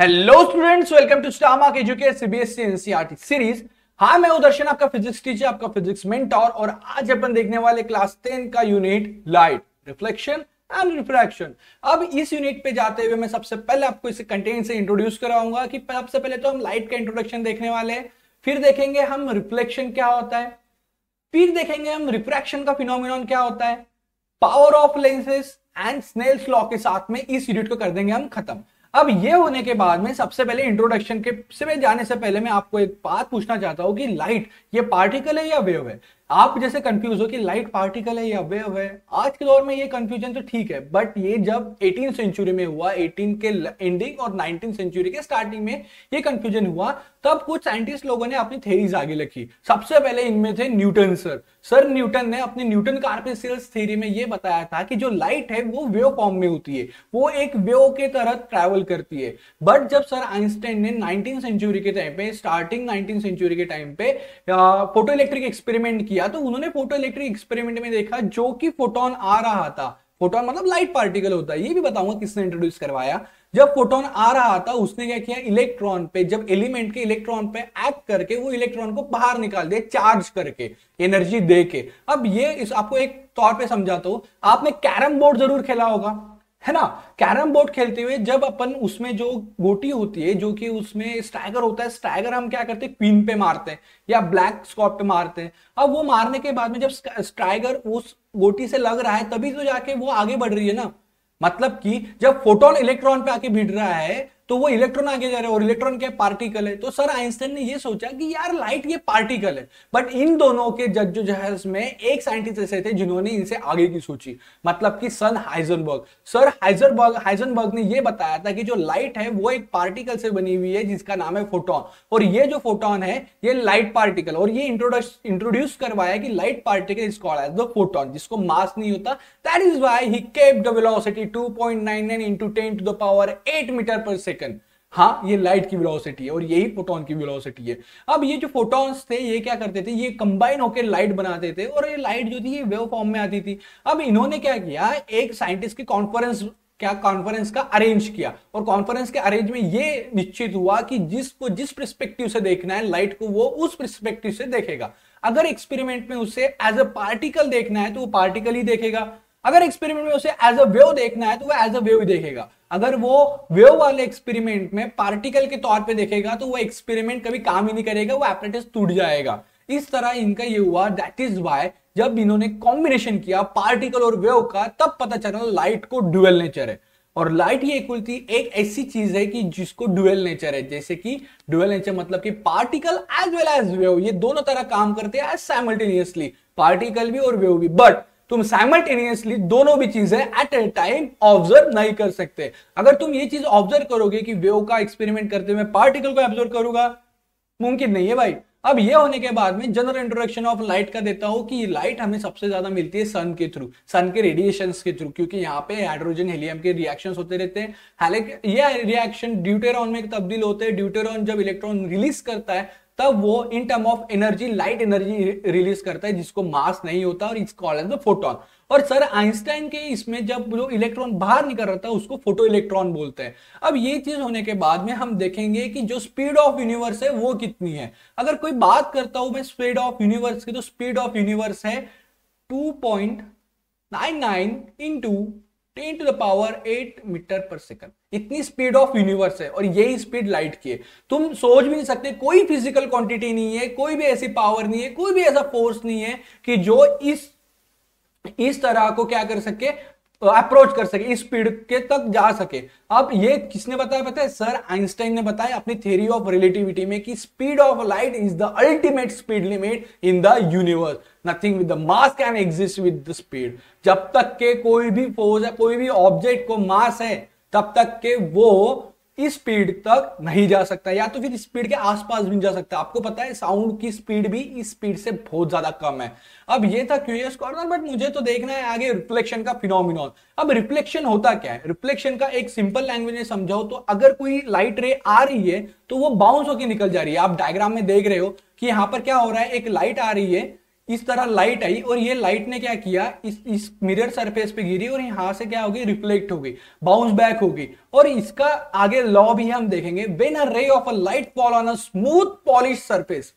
hello students welcome to star mark educate CBSE NCERT series हाँ मैं उदर्शन आपका फिजिक्स टीचर आपका फिजिक्स मेंटोर और आज अपन देखने वाले क्लास टेन का unit light reflection and refraction अब इस यूनिट पे जाते हुए मैं सबसे पहले आपको इसे कंटेंट से इंट्रोड्यूस कराऊंगा कि सबसे पहले तो हम लाइट का इंट्रोडक्शन देखने वाले हैं फिर देखेंगे हम रिफ्लेक्शन क्या होता है फिर देखेंगे हम रिफ्रैक्शन का फिनोमिनॉन क्या होता है power of lenses and Snell's law के साथ में इस यूनिट को कर देंगे हम खत्म अब ये होने के बाद में सबसे पहले इंट्रोडक्शन के से जाने से पहले मैं आपको एक बात पूछना चाहता हूं कि लाइट ये पार्टिकल है या वेव है आप जैसे कंफ्यूज हो कि लाइट पार्टिकल है या वेव है आज के दौर में ये कंफ्यूजन तो ठीक है बट ये जब 18 सेंचुरी में हुआ 18 के एंडिंग और 19 सेंचुरी के स्टार्टिंग में ये कंफ्यूजन हुआ तब कुछ साइंटिस्ट लोगों ने अपनी थेरीज आगे लिखी सबसे पहले इनमें थे न्यूटन सर सर न्यूटन ने अपनी न्यूटन कार्पेसियल्स थ्योरी में यह बताया था कि जो लाइट है वो वेव फॉर्म में होती है वो एक वेव के तरह ट्रैवल करती है बट जब सर आइंस्टाइन ने नाइनटीन सेंचुरी के टाइम पे स्टार्टिंग नाइनटीन सेंचुरी के टाइम पे फोटो इलेक्ट्रिक एक्सपेरिमेंट किया तो उन्होंने फोटो इलेक्ट्रिक एक्सपेरिमेंट में देखा जो कि फोटोन आ रहा था फोटोन मतलब लाइट पार्टिकल होता है ये भी बताऊंगा किसने इंट्रोड्यूस करवाया जब फोटोन आ रहा था उसने क्या किया इलेक्ट्रॉन पे जब एलिमेंट के इलेक्ट्रॉन पे एक्ट करके वो इलेक्ट्रॉन को बाहर निकाल दिया चार्ज करके एनर्जी दे के अब ये इस आपको एक तौर पे समझाता हूं आपने कैरम बोर्ड जरूर खेला होगा है ना कैरम बोर्ड खेलते हुए जब अपन उसमें जो गोटी होती है जो कि उसमें स्टैगर होता है स्टैगर हम क्या करते हैं क्वीन पे मारते हैं या ब्लैक स्कॉट पे मारते हैं अब वो मारने के बाद में जब स्ट्राइगर उस गोटी से लग रहा है तभी तो जाके वो आगे बढ़ रही है ना मतलब कि जब फोटोन इलेक्ट्रॉन पे आके भिड़ रहा है तो वो इलेक्ट्रॉन आगे जा रहे हैं और इलेक्ट्रॉन क्या पार्टिकल है तो सर आइंस्टाइन ने ये सोचा कि यार लाइट ये पार्टिकल है बट इन दोनों के जज्जो जहज में एक साइंटिस्ट ऐसे थे जिन्होंने इनसे आगे की सोची मतलब कि sir Heisenberg sir Heisenberg Heisenberg ने ये बताया था कि जो लाइट है वो एक पार्टिकल से बनी हुई है जिसका नाम है फोटोन और ये जो फोटोन है ये लाइट पार्टिकल और ये इंट्रोड्यूस इंट्रोड्यूस करवाया कि light particle is called as the photon जिसको मास नहीं होता that is why he kept the velocity 2.99 into 10 to the power 8 metre पर सेकंड सेकंड हाँ ये लाइट की वेलोसिटी है और यही फोटोन की वेलोसिटी है अब ये जो फोटॉन्स थे ये क्या करते थे ये कंबाइन होकर लाइट बनाते थे और ये लाइट जो थी ये वेव फॉर्म में आती थी अब इन्होंने क्या किया एक साइंटिस्ट की कॉन्फ्रेंस क्या कॉन्फ्रेंस का अरेंज किया और कॉन्फ्रेंस के अरेंज में ये निश्चित हुआ कि जिसको जिस प्रस्पेक्टिव से देखना है लाइट को वो उस प्रस्पेक्टिव से देखेगा अगर एक्सपेरिमेंट में उसे एज अ पार्टिकल देखना है तो वो पार्टिकल ही देखेगा अगर एक्सपेरिमेंट में उसे एज अ वेव देखना है तो वो एज अ वेव देखेगा अगर वो वेव वाले एक्सपेरिमेंट में पार्टिकल के तौर पे देखेगा तो वो एक्सपेरिमेंट कभी काम ही नहीं करेगा वो एपरेटिस टूट जाएगा इस तरह इनका ये हुआ दैट इज वाई जब इन्होंने कॉम्बिनेशन किया पार्टिकल और वेव का तब पता चला लाइट को ड्यूएल नेचर है और लाइट ये थी एक ऐसी चीज है कि जिसको ड्यूएल नेचर है जैसे कि ड्यूएल नेचर मतलब कि particle as well as wave ये दोनों तरह काम करते हैं एज साइमल्टेनियसली पार्टिकल भी और वेव भी बट तुम साइमल्टेनियसली दोनों भी चीजें एट ए टाइम ऑब्जर्व नहीं कर सकते अगर तुम ये चीज ऑब्जर्व करोगे कि वेव का एक्सपेरिमेंट करते हुए पार्टिकल को ऑब्जर्व करूंगा मुमकिन नहीं है भाई अब ये होने के बाद में जनरल इंट्रोडक्शन ऑफ लाइट का देता हूं कि लाइट हमें सबसे ज्यादा मिलती है सन के थ्रू सन के रेडिएशन के थ्रू क्योंकि यहाँ पे हाइड्रोजन हेलियम के रिएक्शन होते रहते हैं हालांकि ये रिएक्शन ड्यूटेरॉन में तब्दील होते हैं ड्यूटेरॉन जब इलेक्ट्रॉन रिलीज करता है तब वो in term of energy light energy release करता है जिसको मास नहीं होता और इट्स कॉल एज फोटोन और सर आइंस्टाइन के इसमें जब जो इलेक्ट्रॉन बाहर निकल रहा था उसको फोटो इलेक्ट्रॉन बोलते हैं अब ये चीज होने के बाद में हम देखेंगे कि जो स्पीड ऑफ यूनिवर्स है वो कितनी है अगर कोई बात करता हूं मैं स्पीड ऑफ यूनिवर्स की तो स्पीड ऑफ यूनिवर्स है two point nine nine into ten to the power eight metre पर सेकंड इतनी स्पीड ऑफ यूनिवर्स है और यही स्पीड लाइट की है तुम सोच भी नहीं सकते कोई फिजिकल क्वांटिटी नहीं है कोई भी ऐसी पावर नहीं है कोई भी ऐसा फोर्स नहीं है कि जो इस इस तरह को क्या कर सके अप्रोच कर सके इस स्पीड के तक जा सके अब ये किसने बताया पता है सर आइंस्टाइन ने बताया अपनी थ्योरी ऑफ रिलेटिविटी में कि speed of light is the ultimate speed limit in the universe nothing with the mass can exist with the speed जब तक के कोई भी फोर्स है कोई भी ऑब्जेक्ट को मास है तब तक के वो इस स्पीड तक नहीं जा सकता या तो फिर स्पीड के आसपास भी नहीं जा सकता आपको पता है साउंड की स्पीड भी इस स्पीड से बहुत ज्यादा कम है अब ये था क्यूरियस कॉर्नर बट मुझे तो देखना है आगे रिफ्लेक्शन का फिनोमिन अब रिफ्लेक्शन होता क्या है रिफ्लेक्शन का एक सिंपल लैंग्वेज में समझाओ तो अगर कोई लाइट रे आ रही है तो वो बाउंस होकर निकल जा रही है आप डायग्राम में देख रहे हो कि यहाँ पर क्या हो रहा है एक लाइट आ रही है इस तरह लाइट आई और ये लाइट ने क्या किया इस इस मिरर सरफेस पे गिरी और यहां से क्या होगी रिफ्लेक्ट होगी बाउंस बैक होगी और इसका आगे लॉ भी हम देखेंगे when a ray of a light fall on a smooth polish surface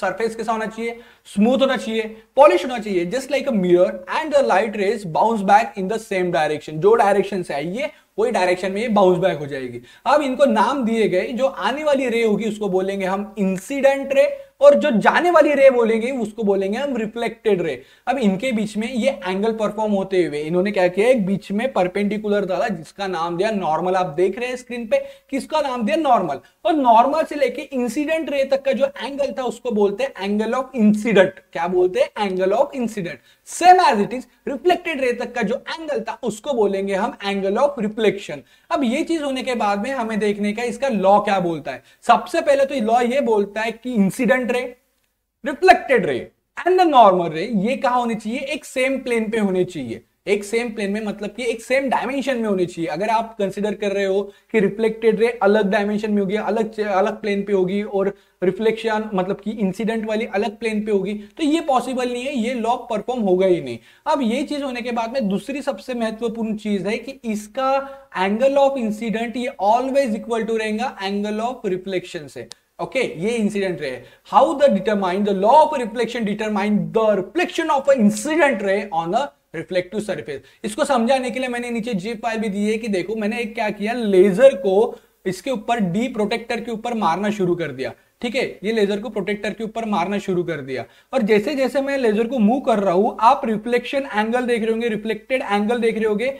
surface कैसा होना चाहिए स्मूथ होना चाहिए पॉलिश होना चाहिए just like a mirror and the light rays bounce back in the same direction जो डायरेक्शन से आई है कोई डायरेक्शन में ये बाउंस बैक हो जाएगी अब इनको नाम दिए गए जो आने वाली रे होगी उसको बोलेंगे हम इंसिडेंट रे और जो जाने वाली रे बोलेंगे उसको बोलेंगे हम रिफ्लेक्टेड रे अब इनके बीच में ये एंगल परफॉर्म होते हुए इन्होंने क्या किया एक बीच में परपेंडिकुलर डाला जिसका नाम दिया नॉर्मल आप देख रहे हैं स्क्रीन पे किसका नाम दिया नॉर्मल और नॉर्मल से लेके इंसिडेंट रे तक का जो एंगल था उसको बोलते हैं एंगल ऑफ इंसिडेंट क्या बोलते हैं angle of incident same as it is reflected ray तक का जो एंगल था उसको बोलेंगे हम एंगल ऑफ रिफ्लेक्शन अब ये चीज होने के बाद में हमें देखने का इसका लॉ क्या बोलता है सबसे पहले तो लॉ ये बोलता है कि incident ray reflected ray and the normal रे ये कहा होनी चाहिए एक सेम प्लेन पे होने चाहिए एक सेम प्लेन में मतलब कि एक सेम डायमेंशन में होनी चाहिए अगर आप कंसिडर कर रहे हो कि रिफ्लेक्टेड रे अलग डायमेंशन में होगी अलग अलग प्लेन पे होगी और रिफ्लेक्शन मतलब कि इंसिडेंट वाली अलग प्लेन पे होगी तो ये पॉसिबल नहीं है ये लॉ परफॉर्म होगा ही नहीं अब ये चीज होने के बाद में दूसरी सबसे महत्वपूर्ण चीज है कि इसका एंगल ऑफ इंसिडेंट ये ऑलवेज इक्वल टू रहेगा एंगल ऑफ रिफ्लेक्शन से ओके okay, ये incident ray how the determine the law of reflection determine the reflection of a incident ray on a reflective surface इसको समझाने के लिए मैंने नीचे जीप फाइल भी दी है कि देखो मैंने एक क्या किया लेजर को इसके ऊपर डी प्रोटेक्टर के ऊपर मारना शुरू कर दिया ठीक है ये लेजर को प्रोटेक्टर के ऊपर मारना शुरू कर दिया और जैसे जैसे मैं लेजर को मूव कर रहा हूं आप रिफ्लेक्शन एंगल देख रहे होंगे रिफ्लेक्टेड एंगल देख रहे होंगे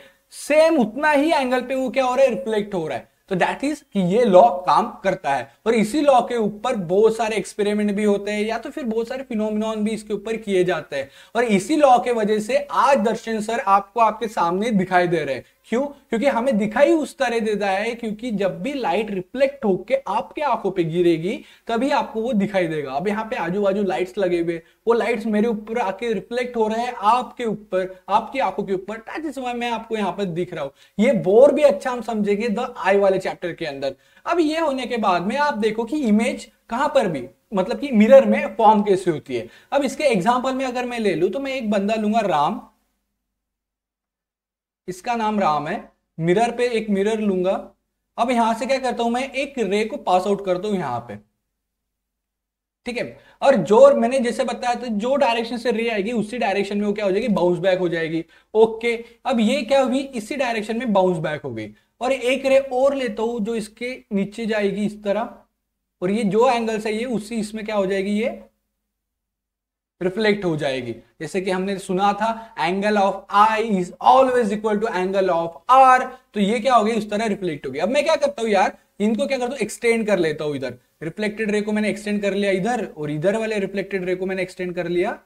सेम उतना ही एंगल पे वो क्या हो रहा है रिफ्लेक्ट हो रहा है तो दैट इज कि ये लॉ काम करता है और इसी लॉ के ऊपर बहुत सारे एक्सपेरिमेंट भी होते हैं या तो फिर बहुत सारे फिनोमिन भी इसके ऊपर किए जाते हैं और इसी लॉ के वजह से आज दर्शन सर आपको आपके सामने दिखाई दे रहे हैं क्यों क्योंकि हमें दिखाई उस तरह देता है क्योंकि जब भी लाइट रिफ्लेक्ट होके आपके आंखों पे गिरेगी तभी आपको वो दिखाई देगा अब यहाँ पे आजू बाजू लाइट्स लगे हुए वो लाइट्स मेरे ऊपर आके रिफ्लेक्ट हो रहे हैं आपके ऊपर आपकी आंखों के ऊपर समय मैं आपको यहाँ पर दिख रहा हूँ ये बोर भी अच्छा हम समझेंगे द आई वाले चैप्टर के अंदर अब ये होने के बाद में आप देखो कि इमेज कहां पर भी मतलब कि मिरर में फॉर्म कैसे होती है अब इसके एग्जाम्पल में अगर मैं ले लू तो मैं एक बंदा लूंगा राम इसका नाम राम है मिरर पे एक मिरर लूंगा अब यहां से क्या करता हूं मैं एक रे को पास आउट करता हूं यहां पे ठीक है और जो मैंने जैसे बताया था जो डायरेक्शन से रे आएगी उसी डायरेक्शन में वो क्या हो जाएगी बाउंस बैक हो जाएगी ओके अब ये क्या हुई इसी डायरेक्शन में बाउंस बैक हो गई और एक रे और लेता हूं जो इसके नीचे जाएगी इस तरह और ये जो एंगल है ये उसी इसमें क्या हो जाएगी ये रिफ्लेक्ट हो जाएगी जैसे कि हमने सुना था angle of i is always equal to angle of r तो ये क्या हो गया उस तरह रिफ्लेक्ट हो अब मैं क्या करता हूँ यार इनको क्या करता हूँ एक्सटेंड कर लेता हूँ इधर रिफ्लेक्टेड रे को मैंने एक्सटेंड कर लिया इधर और इधर वाले रिफ्लेक्टेड रे को मैंने एक्सटेंड कर लिया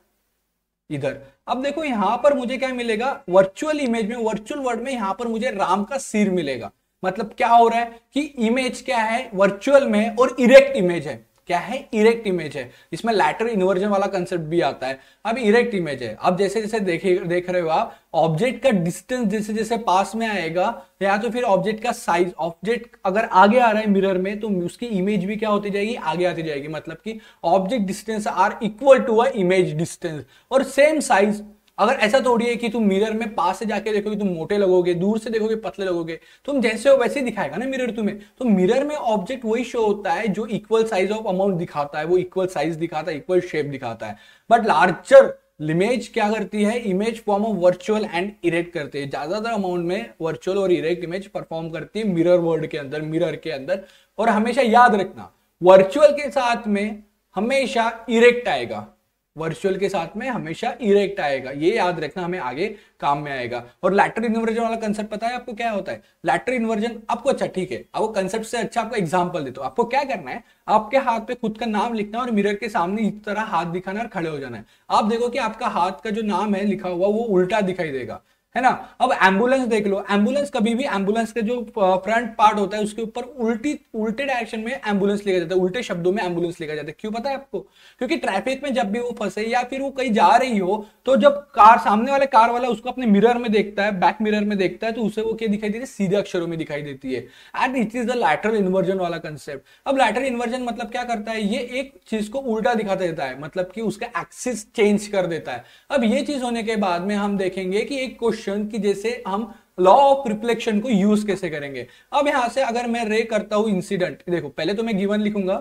इधर अब देखो यहां पर मुझे क्या मिलेगा वर्चुअल इमेज में वर्चुअल वर्ड में यहां पर मुझे राम का सिर मिलेगा मतलब क्या हो रहा है कि इमेज क्या है वर्चुअल में और इरेक्ट इमेज है क्या है इरेक्ट इमेज है इसमें लैटर इन्वर्जन वाला कंसेप्ट भी आता है अब इरेक्ट इमेज है अब जैसे जैसे देखे देख रहे हो आप ऑब्जेक्ट का डिस्टेंस जैसे जैसे पास में आएगा या तो फिर ऑब्जेक्ट का साइज ऑब्जेक्ट अगर आगे आ रहा है मिरर में तो उसकी इमेज भी क्या होती जाएगी आगे आती जाएगी मतलब कि object distance are equal to a image distance और सेम साइज अगर ऐसा थोड़ी तो है कि तुम मिरर में पास से जाके देखोगे तुम मोटे लगोगे दूर से देखोगे पतले लगोगे तुम जैसे हो वैसे ही दिखाएगा ना मिरर तुम्हें तो मिरर में ऑब्जेक्ट वही शो होता है जो इक्वल साइज ऑफ अमाउंट दिखाता है वो इक्वल साइज दिखाता है इक्वल शेप दिखाता है बट लार्जर इमेज क्या करती है image form of virtual and erect करती है ज्यादातर अमाउंट में वर्चुअल और इरेक्ट इमेज परफॉर्म करती है मिरर वर्ल्ड के अंदर मिरर के अंदर और हमेशा याद रखना वर्चुअल के साथ में हमेशा इरेक्ट आएगा वर्चुअल के साथ में हमेशा इरेक्ट आएगा ये याद रखना हमें आगे काम में आएगा और लैटर इन्वर्जन वाला कंसेप्ट पता है आपको क्या होता है लैटर इन्वर्जन आपको अच्छा ठीक है आपको कंसेप्ट से अच्छा आपको एग्जाम्पल देता हूँ आपको क्या करना है आपके हाथ पे खुद का नाम लिखना है और मिरर के सामने इस तरह हाथ दिखाना और खड़े हो जाना है आप देखो कि आपका हाथ का जो नाम है लिखा हुआ वो उल्टा दिखाई देगा है ना अब एम्बुलेंस देख लो एम्बुलेंस कभी भी एम्बुलेंस के जो फ्रंट पार्ट होता है उसके ऊपर उल्टी उल्टे डायरेक्शन में एम्बुलेंस लेकर जाता है उल्टे शब्दों में एम्बुलेंस लेकर जाता है क्यों पता है आपको क्योंकि ट्रैफिक में जब भी वो फंसे या फिर वो कहीं जा रही हो तो जब कार सामने वाले कार वाला उसको अपने मिरर में देखता है बैक मिरर में देखता है तो उसे वो क्या दिखाई देती है सीधे अक्षरों में दिखाई देती है and it is the lateral inversion वाला कंसेप्ट अब लैटरल इन्वर्जन मतलब क्या करता है ये एक चीज को उल्टा दिखा देता है मतलब कि उसका एक्सिस चेंज कर देता है अब ये चीज होने के बाद में हम देखेंगे कि एक क्वेश्चन क्वेश्चन कि जैसे हम लॉ ऑफ रिफ्लेक्शन को यूज कैसे करेंगे अब यहां से अगर मैं रे करता हूं इंसिडेंट देखो पहले तो मैं गिवन लिखूंगा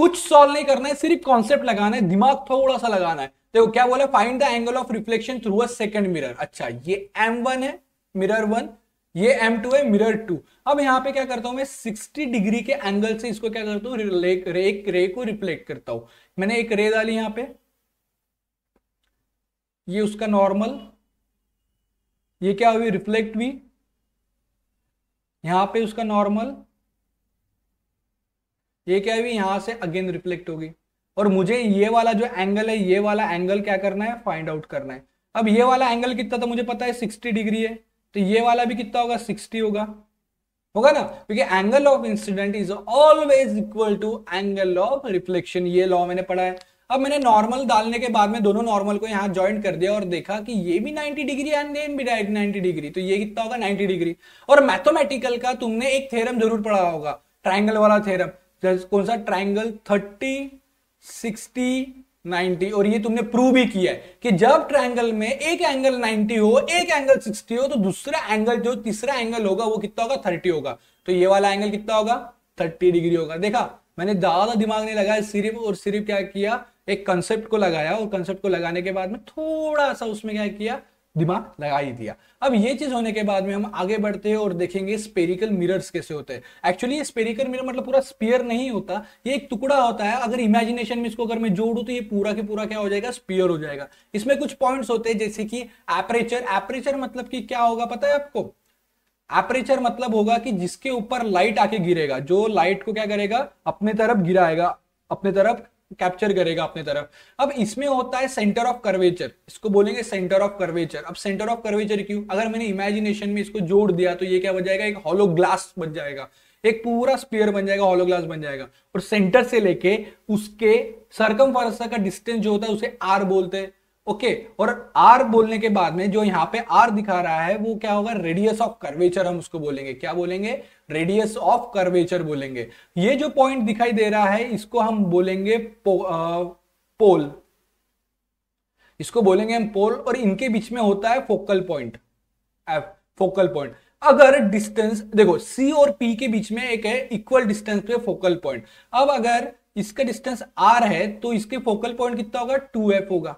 कुछ सॉल्व नहीं करना है सिर्फ कॉन्सेप्ट लगाना है दिमाग थोड़ा सा लगाना है देखो क्या बोला find the angle of reflection through a second mirror अच्छा ये एम वन है मिरर वन ये एम टू है मिरर टू अब यहां पे क्या करता हूं मैं 60 डिग्री के एंगल से इसको क्या करता हूं रे, रे, रे को रिफ्लेक्ट करता हूं मैंने एक रे डाली यहां पे ये उसका नॉर्मल ये क्या हुई रिफ्लेक्ट भी यहां पे उसका नॉर्मल ये क्या हुई यहां से अगेन रिफ्लेक्ट होगी और मुझे ये वाला जो एंगल है ये वाला एंगल क्या करना है फाइंड आउट करना है अब ये वाला एंगल कितना था मुझे पता है सिक्सटी डिग्री है तो ये वाला भी कितना होगा सिक्सटी होगा होगा ना क्योंकि angle of incident is always equal to angle of reflection ये लॉ मैंने पढ़ा है अब मैंने नॉर्मल डालने के बाद में दोनों नॉर्मल को यहाँ ज्वाइन कर दिया और देखा कि ये भी 90 डिग्री एंड देन भी नाइन्टी डिग्री तो ये कितना होगा 90 डिग्री और मैथमेटिकल का तुमने एक थेरम जरूर पढ़ा होगा ट्राइंगल वाला थेरम कौन सा ट्राइंगल थर्टी सिक्सटी 90 और ये तुमने प्रूव भी किया है कि जब ट्रायंगल में एक एंगल 90 हो एक एंगल 60 हो तो दूसरा एंगल जो तीसरा एंगल होगा वो कितना होगा 30 होगा तो ये वाला एंगल कितना होगा 30 डिग्री होगा देखा मैंने ज्यादा दिमाग नहीं लगाया सिर्फ और सिर्फ क्या किया एक कंसेप्ट को लगाया और कंसेप्ट को लगाने के बाद में थोड़ा सा उसमें क्या किया दिमाग लगा ही दिया अब ये चीज होने के बाद में हम आगे बढ़ते हैं और देखेंगे स्पेरिकल मिरर्स कैसे होते हैं एक्चुअली ये स्पेरिकल मिरर मतलब पूरा स्पीयर नहीं होता ये एक टुकड़ा होता है अगर इमेजिनेशन में इसको अगर मैं जोड़ू तो ये पूरा के पूरा क्या हो जाएगा स्पीयर हो जाएगा इसमें कुछ पॉइंट्स होते हैं जैसे कि एपरेचर एपरेचर मतलब कि क्या होगा पता है आपको एपरेचर मतलब होगा कि जिसके ऊपर लाइट आके गिरेगा जो लाइट को क्या करेगा अपने तरफ गिराएगा अपने तरफ कैप्चर करेगा अपने तरफ अब इसमें होता है सेंटर ऑफ कर्वेचर इसको बोलेंगे सेंटर ऑफ कर्वेचर अब सेंटर ऑफ कर्वेचर क्यों अगर मैंने इमेजिनेशन में इसको जोड़ दिया तो ये क्या बन जाएगा एक हॉलो ग्लास बन जाएगा एक पूरा स्पेयर बन जाएगा हॉलो ग्लास बन जाएगा और सेंटर से लेके उसके सरकम का डिस्टेंस जो होता है उसे आर बोलते हैं ओके और आर बोलने के बाद में जो यहाँ पे आर दिखा रहा है वो क्या होगा रेडियस ऑफ कर्वेचर हम उसको बोलेंगे क्या बोलेंगे रेडियस ऑफ कर्वेचर बोलेंगे ये जो पॉइंट दिखाई दे रहा है इसको हम बोलेंगे पो, आ, पोल इसको बोलेंगे हम पोल और इनके बीच में होता है फोकल पॉइंट फोकल पॉइंट अगर डिस्टेंस देखो सी और पी के बीच में एक है इक्वल डिस्टेंस पे फोकल पॉइंट अब अगर इसका डिस्टेंस आर है तो इसके फोकल पॉइंट कितना होगा टू एफ होगा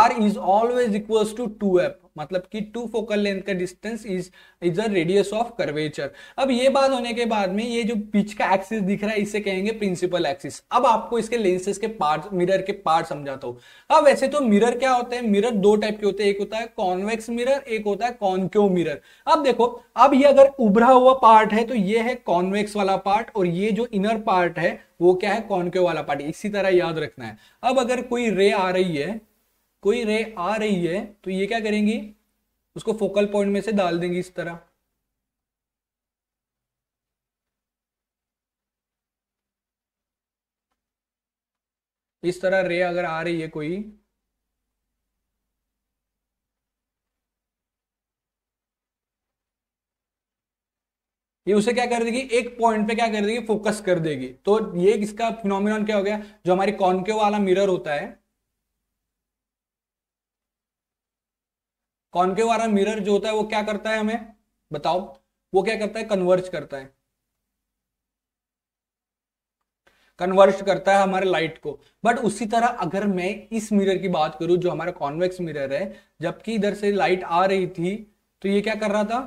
R is always equal to two F मतलब कि टू फोकल लेंथ का distance is is a radius of curvature अब ये बात होने के बाद में ये जो पिच का एक्सिस दिख रहा है इसे कहेंगे प्रिंसिपल एक्सिस अब आपको इसके लेंसेस के पार्ट मिरर के पार्ट समझाता हूं अब वैसे तो मिरर क्या होते हैं मिरर दो टाइप के होते हैं एक होता है कॉन्वेक्स मिरर एक होता है कॉनक्यो मिरर अब देखो अब ये अगर उभरा हुआ पार्ट है तो ये है कॉन्वेक्स वाला पार्ट और ये जो इनर पार्ट है वो क्या है कॉनक्यो वाला पार्ट इसी तरह याद रखना है अब अगर कोई रे आ रही है कोई रे आ रही है तो ये क्या करेंगी उसको फोकल पॉइंट में से डाल देंगी इस तरह तो इस तरह रे अगर आ रही है कोई ये उसे क्या कर देगी एक पॉइंट पे क्या कर देगी फोकस कर देगी तो ये इसका फिनोमिनॉन क्या हो गया जो हमारी कॉनके वाला मिरर होता है कॉन्केव वाला मिरर जो होता है वो क्या करता है हमें बताओ वो क्या करता है कन्वर्ज करता है कन्वर्ज करता है हमारे लाइट को बट उसी तरह अगर मैं इस मिरर की बात करूं जो हमारा कॉन्वेक्स मिरर है जबकि इधर से लाइट आ रही थी तो ये क्या कर रहा था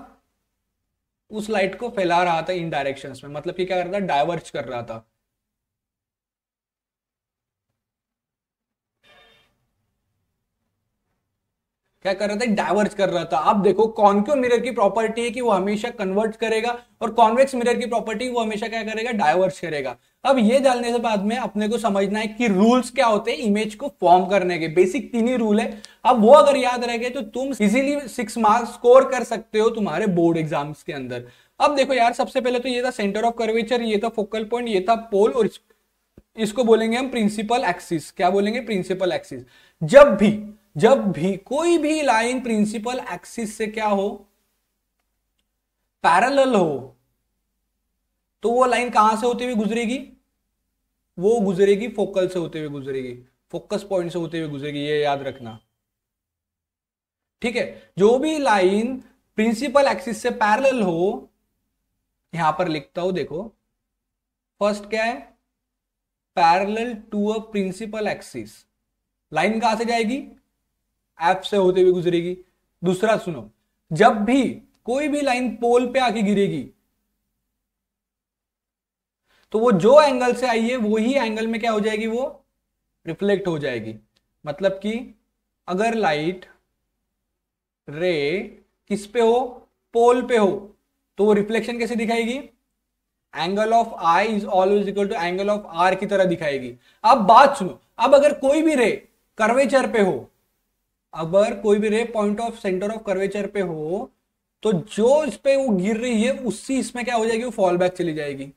उस लाइट को फैला रहा था इन डायरेक्शंस में मतलब ये क्या कर रहा था डाइवर्ज कर रहा था क्या कर रहा था डाइवर्ज कर रहा था आप देखो कॉन्क्यू मिरर की प्रॉपर्टी है कि वो हमेशा कन्वर्ट करेगा और कॉन्वेक्स मिरर की प्रॉपर्टी वो हमेशा क्या करेगा डाइवर्ज करेगा अब ये डालने से बाद में अपने को समझना है कि रूल्स क्या होते हैं इमेज को फॉर्म करने के बेसिक तीन ही रूल है अब वो अगर याद रह गए तो तुम इजिली सिक्स मार्क्स स्कोर कर सकते हो तुम्हारे बोर्ड एग्जाम्स के अंदर अब देखो यार सबसे पहले तो ये था सेंटर ऑफ कर्वेचर ये था फोकल पॉइंट ये था पोल और इसको बोलेंगे हम प्रिंसिपल एक्सिस क्या बोलेंगे प्रिंसिपल एक्सिस जब भी जब भी कोई भी लाइन प्रिंसिपल एक्सिस से क्या हो पैरेलल हो तो वो लाइन कहां से होते हुए गुजरेगी वो गुजरेगी फोकल से होते हुए गुजरेगी फोकस पॉइंट से होते हुए गुजरेगी ये याद रखना ठीक है जो भी लाइन प्रिंसिपल एक्सिस से पैरेलल हो यहां पर लिखता हूं देखो फर्स्ट क्या है parallel to a principal axis line कहां से जाएगी ऐप से होते हुए गुजरेगी दूसरा सुनो जब भी कोई भी लाइन पोल पे आके गिरेगी तो वो जो एंगल से आई है वो ही एंगल में क्या हो जाएगी वो रिफ्लेक्ट हो जाएगी मतलब कि अगर लाइट रे किस पे हो पोल पे हो तो वो रिफ्लेक्शन कैसे दिखाएगी angle of i is always equal to angle of r की तरह दिखाएगी अब बात सुनो अब अगर कोई भी रे कर्वेचर पे हो अगर कोई भी ray point of centre of curvature पे हो तो जो इस पे वो गिर रही है उसी इसमें क्या हो जाएगी वो फॉल बैक चली जाएगी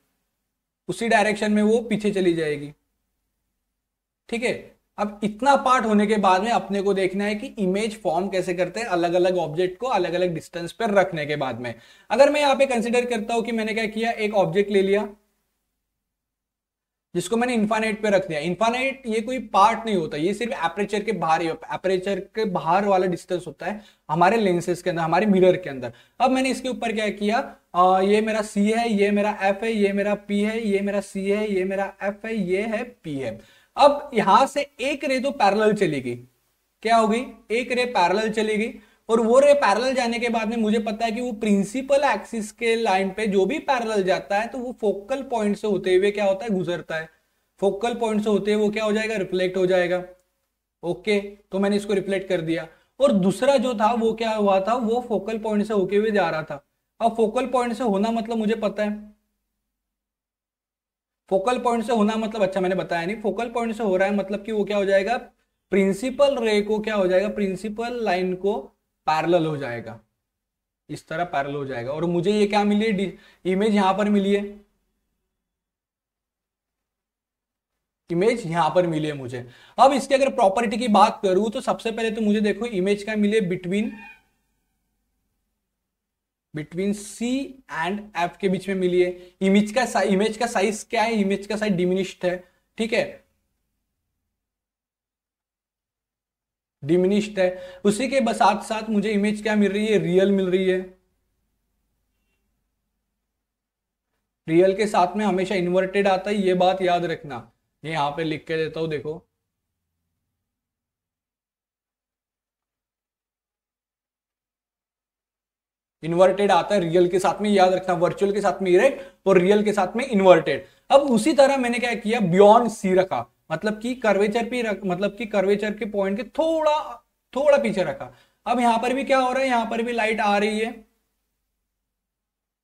उसी डायरेक्शन में वो पीछे चली जाएगी ठीक है अब इतना पार्ट होने के बाद में अपने को देखना है कि इमेज फॉर्म कैसे करते हैं अलग अलग ऑब्जेक्ट को अलग अलग डिस्टेंस पर रखने के बाद में अगर मैं यहाँ पे कंसिडर करता हूं कि मैंने क्या किया एक ऑब्जेक्ट ले लिया जिसको मैंने इन्फानेट पे रख दिया इन्फानेट ये कोई पार्ट नहीं होता ये सिर्फ एपरेचर के बाहर ही एपरेचर के बाहर वाला डिस्टेंस होता है हमारे लेंसेज के अंदर हमारे मिरर के अंदर अब मैंने इसके ऊपर क्या किया आ, ये मेरा सी है ये मेरा एफ है ये मेरा पी है ये मेरा सी है ये मेरा एफ है ये है पी है अब यहां से एक रे तो पैरल चली गई क्या हो गई एक रे पैरल चली गई और वो रे पैरल जाने के बाद में मुझे पता है कि वो प्रिंसिपल एक्सिस के लाइन पे जो भी पैरल जाता है तो वो फोकल पॉइंट से होते हुए क्या होता है गुजरता है फोकल पॉइंट से होते हुए वो क्या हो जाएगा रिफ्लेक्ट हो जाएगा ओके तो मैंने इसको रिफ्लेक्ट कर दिया और दूसरा जो था वो क्या हुआ था वो फोकल पॉइंट से होके हुए जा रहा था अब फोकल पॉइंट से होना मतलब मुझे पता है फोकल पॉइंट से होना मतलब अच्छा मैंने बताया नहीं फोकल पॉइंट से हो रहा है मतलब कि वो क्या हो जाएगा प्रिंसिपल रे को क्या हो जाएगा प्रिंसिपल लाइन को पैरल हो जाएगा इस तरह पैरल हो जाएगा और मुझे ये क्या मिली है इमेज यहां पर मिली है इमेज यहां पर मिली है मुझे अब इसके अगर प्रॉपर्टी की बात करूं तो सबसे पहले तो मुझे देखो इमेज क्या मिले between between C and F के बीच में मिली है इमेज का इमेज का साइज क्या है इमेज का साइज डिमिनिश्ड है ठीक है डिमिनिश्ड है उसी के साथ साथ मुझे इमेज क्या मिल रही है रियल मिल रही है रियल के साथ में हमेशा इन्वर्टेड आता है ये बात याद रखना ये यहां पे लिख के देता हूं देखो इन्वर्टेड आता है रियल के साथ में याद रखना वर्चुअल के साथ में इरेक्ट और रियल के साथ में इन्वर्टेड अब उसी तरह मैंने क्या किया बियॉन्ड सी रखा मतलब कि कर्वेचर पे रख मतलब कि कर्वेचर के पॉइंट के थोड़ा थोड़ा पीछे रखा अब यहां पर भी क्या हो रहा है यहां पर भी लाइट आ रही है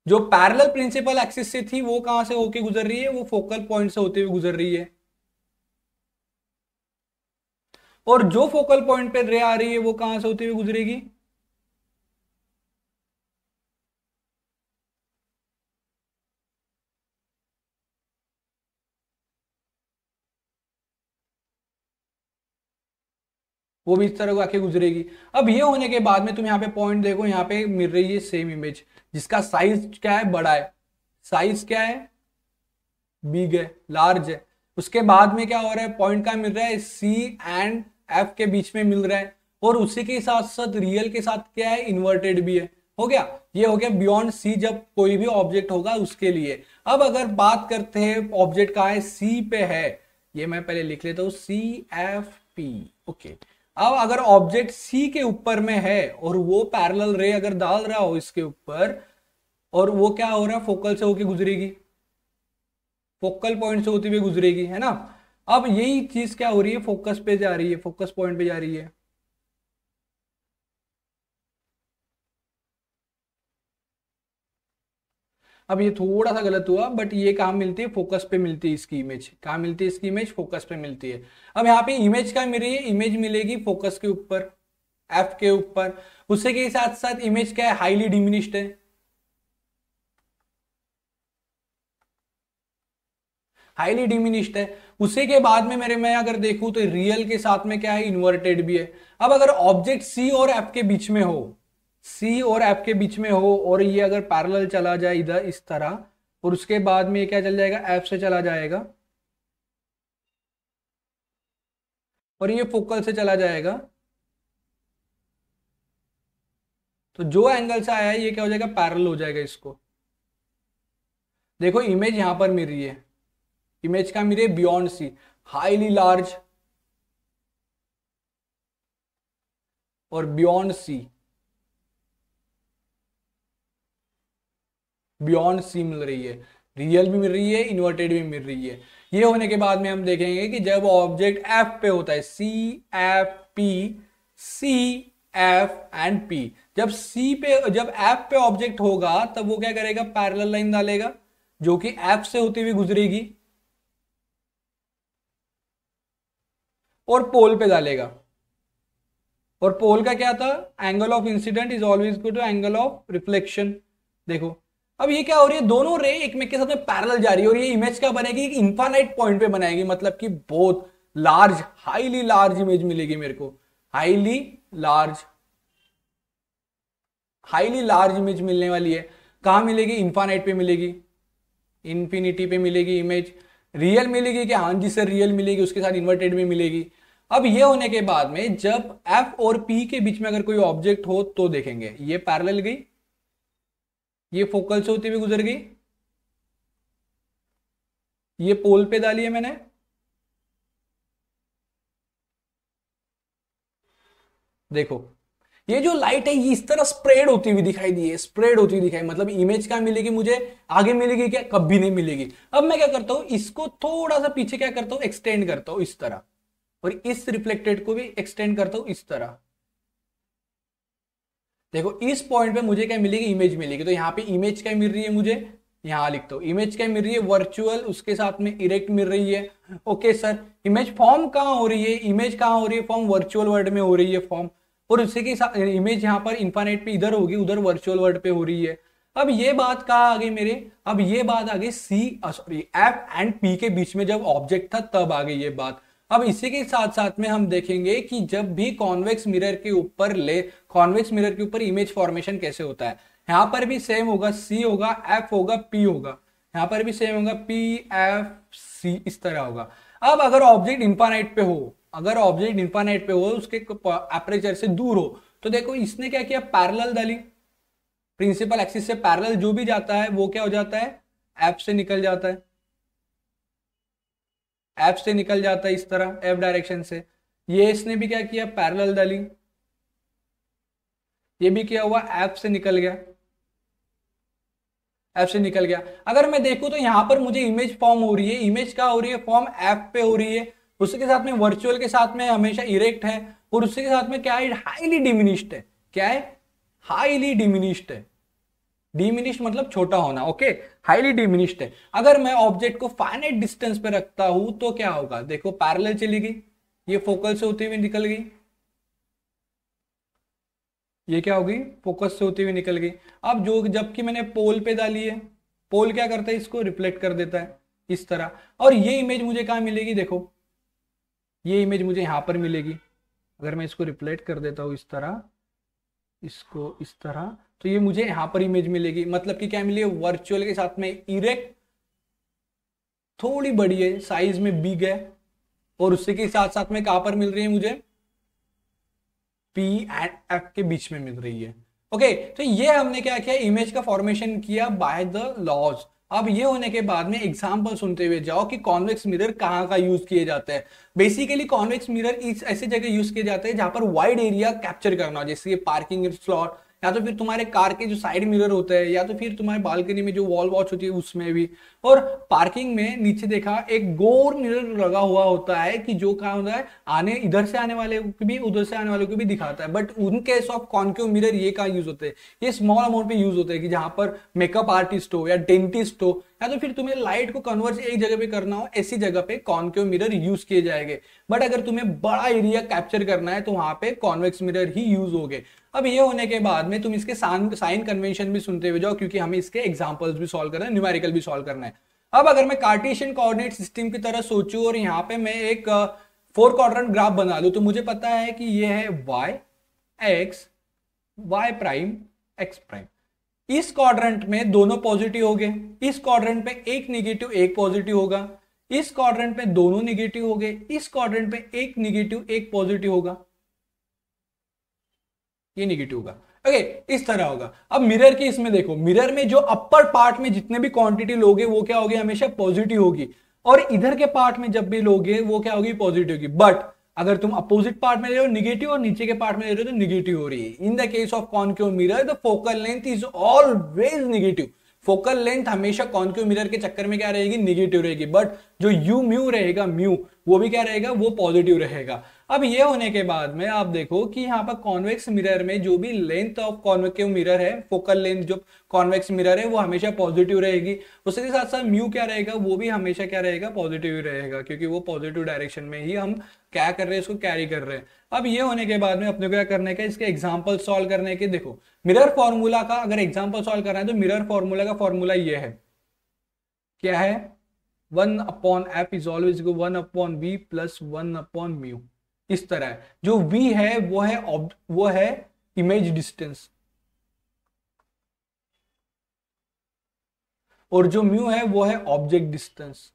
जो पैरेलल प्रिंसिपल एक्सिस से थी वो कहां से होके गुजर रही है वो फोकल पॉइंट से होते हुए गुजर रही है और जो फोकल पॉइंट पे रे आ रही है वो कहां से होते हुए गुजरेगी वो भी इस तरह आके गुजरेगी अब ये होने के बाद में तुम यहाँ पे पॉइंट देखो यहाँ पे मिल रही है सेम इमेज जिसका साइज क्या है बड़ा है साइज क्या है बिग है लार्ज है उसके बाद में क्या हो रहा है पॉइंट का मिल रहा है सी एंड एफ के बीच में मिल रहा है और उसी के साथ साथ रियल के साथ क्या है इन्वर्टेड भी है हो गया ये हो गया बियॉन्ड सी जब कोई भी ऑब्जेक्ट होगा उसके लिए अब अगर बात करते हैं ऑब्जेक्ट कहा है सी पे है ये मैं पहले लिख लेता हूँ सी एफ पी ओके अब अगर ऑब्जेक्ट सी के ऊपर में है और वो पैरेलल रे अगर डाल रहा हो इसके ऊपर और वो क्या हो रहा है फोकल से होके गुजरेगी फोकल पॉइंट से होती हुई गुजरेगी है ना अब यही चीज क्या हो रही है फोकस पे जा रही है फोकस पॉइंट पे जा रही है अब ये थोड़ा सा गलत हुआ बट ये कहाँ मिलती है फोकस पे मिलती है इसकी इमेज कहाँ मिलती है इसकी इमेज फोकस पे मिलती है अब यहाँ पे इमेज का मेरी है इमेज मिलेगी फोकस के ऊपर एफ के ऊपर उससे के साथ साथ इमेज क्या है हाईली डिमिनिश्ड है हाईली डिमिनिश्ड है उसे के बाद में मेरे मैं अगर देखूं तो रियल के साथ में क्या है इन्वर्टेड भी है अब अगर ऑब्जेक्ट सी और एफ के बीच में हो सी और एफ के बीच में हो और ये अगर पैरेलल चला जाए इधर इस तरह और उसके बाद में ये क्या चल जाएगा एफ से चला जाएगा और ये फोकल से चला जाएगा तो जो एंगल से आया है ये क्या हो जाएगा पैरल हो जाएगा इसको देखो इमेज यहां पर मिल रही है इमेज का मिल रही है बियॉन्ड सी हाईली लार्ज और बियॉन्ड सी बियॉन्ड सी मिल रही है रियल भी मिल रही है इन्वर्टेड भी मिल रही है ये होने के बाद में हम देखेंगे कि जब ऑब्जेक्ट एफ पे होता है C F P C F and P जब सी पे जब एफ पे ऑब्जेक्ट होगा तब वो क्या करेगा पैरल लाइन डालेगा जो कि एफ से होती हुई गुजरेगी और पोल पे डालेगा और पोल का क्या था angle of incident is always good to angle of reflection देखो अब ये क्या हो रही है दोनों रे एक में के साथ में पैरल जा रही है और ये इमेज क्या बनेगी इन्फानाइट पॉइंट पे बनाएगी मतलब कि बहुत लार्ज हाईली लार्ज इमेज मिलेगी मेरे को highly large highly large image मिलने वाली है कहा मिलेगी इन्फानाइट पे मिलेगी इंफिनिटी पे मिलेगी इमेज रियल मिलेगी क्या हाँ जी सर रियल मिलेगी उसके साथ इन्वर्टेड में मिलेगी अब ये होने के बाद में जब एफ और पी के बीच में अगर कोई ऑब्जेक्ट हो तो देखेंगे ये पैरल गई ये फोकल से होती हुई गुजर गई ये पोल पे डाली है मैंने देखो ये जो लाइट है ये इस तरह स्प्रेड होती हुई दिखाई दी है स्प्रेड होती हुई दिखाई मतलब इमेज क्या मिलेगी मुझे आगे मिलेगी क्या कभी नहीं मिलेगी अब मैं क्या करता हूं इसको थोड़ा सा पीछे क्या करता हूं एक्सटेंड करता हूं इस तरह और इस रिफ्लेक्टेड को भी एक्सटेंड करता हूं इस तरह देखो इस पॉइंट पे मुझे क्या मिलेगी इमेज मिलेगी तो यहाँ पे इमेज क्या मिल रही है मुझे यहाँ लिख दो इमेज क्या मिल रही है वर्चुअल उसके साथ में इरेक्ट मिल रही है ओके सर इमेज फॉर्म कहाँ हो रही है इमेज कहाँ हो रही है फॉर्म वर्चुअल वर्ड में हो रही है फॉर्म और उसी के साथ इमेज यहाँ पर इंफानेट पे इधर होगी उधर वर्चुअल वर्ड पे हो रही है अब ये बात कहा गई मेरे अब ये बात आगे C sorry F and P के बीच में जब ऑब्जेक्ट था तब आ गई ये बात अब इसी के साथ साथ में हम देखेंगे कि जब भी कॉन्वेक्स मिरर के ऊपर ले कॉन्वेक्स मिरर के ऊपर इमेज फॉर्मेशन कैसे होता है यहां पर भी सेम होगा सी होगा एफ होगा पी होगा यहां पर भी सेम होगा पी एफ सी इस तरह होगा अब अगर ऑब्जेक्ट इंफानाइट पे हो अगर ऑब्जेक्ट इंफानाइट पे हो उसके एपरेचर से दूर हो तो देखो इसने क्या किया पैरल डाली प्रिंसिपल एक्सिस से पैरल जो भी जाता है वो क्या हो जाता है एफ से निकल जाता है एफ से निकल जाता है इस तरह एफ डायरेक्शन से ये इसने भी क्या किया पैरेलल दलिंग ये भी क्या हुआ एफ से निकल गया एफ से निकल गया अगर मैं देखूं तो यहां पर मुझे इमेज फॉर्म हो रही है इमेज क्या हो रही है फॉर्म एफ पे हो रही है उसके साथ में वर्चुअल के साथ में हमेशा इरेक्ट है और उसके साथ में क्या है हाईली डिमिनिश्ड है क्या है हाईली डिमिनिश्ड है डिमिनिश मतलब छोटा होना ओके हाईली डिमिनिश्ड है अगर मैं ऑब्जेक्ट को फाइनेट डिस्टेंस पे रखता हूं तो क्या होगा देखो पैरल चली गई ये फोकल से होती हुई निकल गई ये क्या होगी फोकस से होती हुई निकल गई अब जो जबकि मैंने पोल पे डाली है पोल क्या करता है इसको रिफ्लेक्ट कर देता है इस तरह और ये इमेज मुझे कहा मिलेगी देखो ये इमेज मुझे यहां पर मिलेगी अगर मैं इसको रिफ्लेक्ट कर देता हूं इस तरह इसको इस तरह तो ये मुझे यहां पर इमेज मिलेगी मतलब कि क्या मिली वर्चुअल के साथ में इरेक्ट थोड़ी बड़ी है साइज में बिग है और उससे के साथ साथ में कहाँ पर मिल रही है मुझे पी एंड एफ के बीच में मिल रही है ओके तो ये हमने क्या किया इमेज का फॉर्मेशन किया बाय द लॉज अब ये होने के बाद में एग्जाम्पल सुनते हुए जाओ कि कॉन्वेक्स मिरर कहाँ का यूज किए जाते हैं बेसिकली कॉन्वेक्स मिरर इस ऐसे जगह यूज किए जाते हैं जहां पर वाइड एरिया कैप्चर करना हो जैसे पार्किंग स्लॉट या तो फिर तुम्हारे कार के जो साइड मिरर होता है या तो फिर तुम्हारे बालकनी में जो वॉल वॉच होती है उसमें भी और पार्किंग में नीचे देखा एक गोर मिरर लगा हुआ होता है कि जो कहा होता है आने इधर से आने वाले को भी उधर से आने वाले को भी दिखाता है बट उन केस ऑफ कॉन्क्यू मिरर ये कहा यूज होते हैं ये स्मॉल अमाउंट पे यूज होते हैं कि जहां पर मेकअप आर्टिस्ट हो या डेंटिस्ट हो या तो फिर तुम्हें लाइट को कन्वर्ज एक जगह पे करना हो ऐसी जगह पे कॉनकेव मिरर यूज किए जाएंगे बट अगर तुम्हें बड़ा एरिया कैप्चर करना है तो वहां पे कॉन्वेक्स मिरर ही यूज हो अब ये होने के बाद में तुम इसके साइन कन्वेंशन भी सुनते हुए जाओ क्योंकि हमें इसके एग्जाम्पल्स भी सॉल्व करना है न्यूमेरिकल भी सॉल्व करना है अब अगर मैं कार्टेशियन कोऑर्डिनेट सिस्टम की तरह सोचू और यहाँ पे मैं एक फोर क्वार ग्राफ बना लू तो मुझे पता है कि ये है y x y prime x prime इस क्वाड्रेंट में दोनों पॉजिटिव हो गए इस क्वाड्रेंट में एक निगेटिव एक पॉजिटिव होगा इस क्वाड्रेंट में दोनों निगेटिव हो गए इस क्वाड्रेंट में एक निगेटिव एक पॉजिटिव होगा ये निगेटिव होगा ओके okay, इस तरह होगा अब मिरर के इसमें देखो मिरर में जो अपर पार्ट में जितने भी क्वांटिटी लोगे वो क्या होगी हमेशा पॉजिटिव होगी और इधर के पार्ट में जब भी लोगे वो क्या होगी पॉजिटिव होगी बट अगर तुम अपोजिट पार्ट में ले रहे हो निगेटिव और नीचे के पार्ट में ले रहे हो तो निगेटिव हो रही है in the case of concave mirror the focal length is always negative focal length हमेशा कॉन्क्यू मिरर के चक्कर में क्या रहेगी निगेटिव रहेगी बट जो यू म्यू रहेगा म्यू वो भी क्या रहेगा वो पॉजिटिव रहेगा अब ये होने के बाद में आप देखो कि यहाँ पर कॉन्वेक्स मिरर में जो भी लेंथ ऑफ कॉन्वेक्टिव मिरर है फोकल लेंथ जो कॉन्वेक्स मिरर है वो हमेशा पॉजिटिव रहेगी उसके साथ साथ म्यू क्या रहेगा वो भी हमेशा क्या रहेगा पॉजिटिव ही रहेगा क्योंकि वो पॉजिटिव डायरेक्शन में ही हम क्या कर रहे हैं इसको कैरी कर रहे हैं अब ये होने के बाद में अपने क्या करने का इसके एग्जाम्पल सॉल्व करने के देखो मिरर फॉर्मूला का अगर एग्जाम्पल सॉल्व करना है तो मिरर फॉर्मूला का फॉर्मूला ये है क्या है one upon F is always one upon B plus one upon mu इस तरह है जो वी है वो है वो है इमेज डिस्टेंस और जो म्यू है वो है ऑब्जेक्ट डिस्टेंस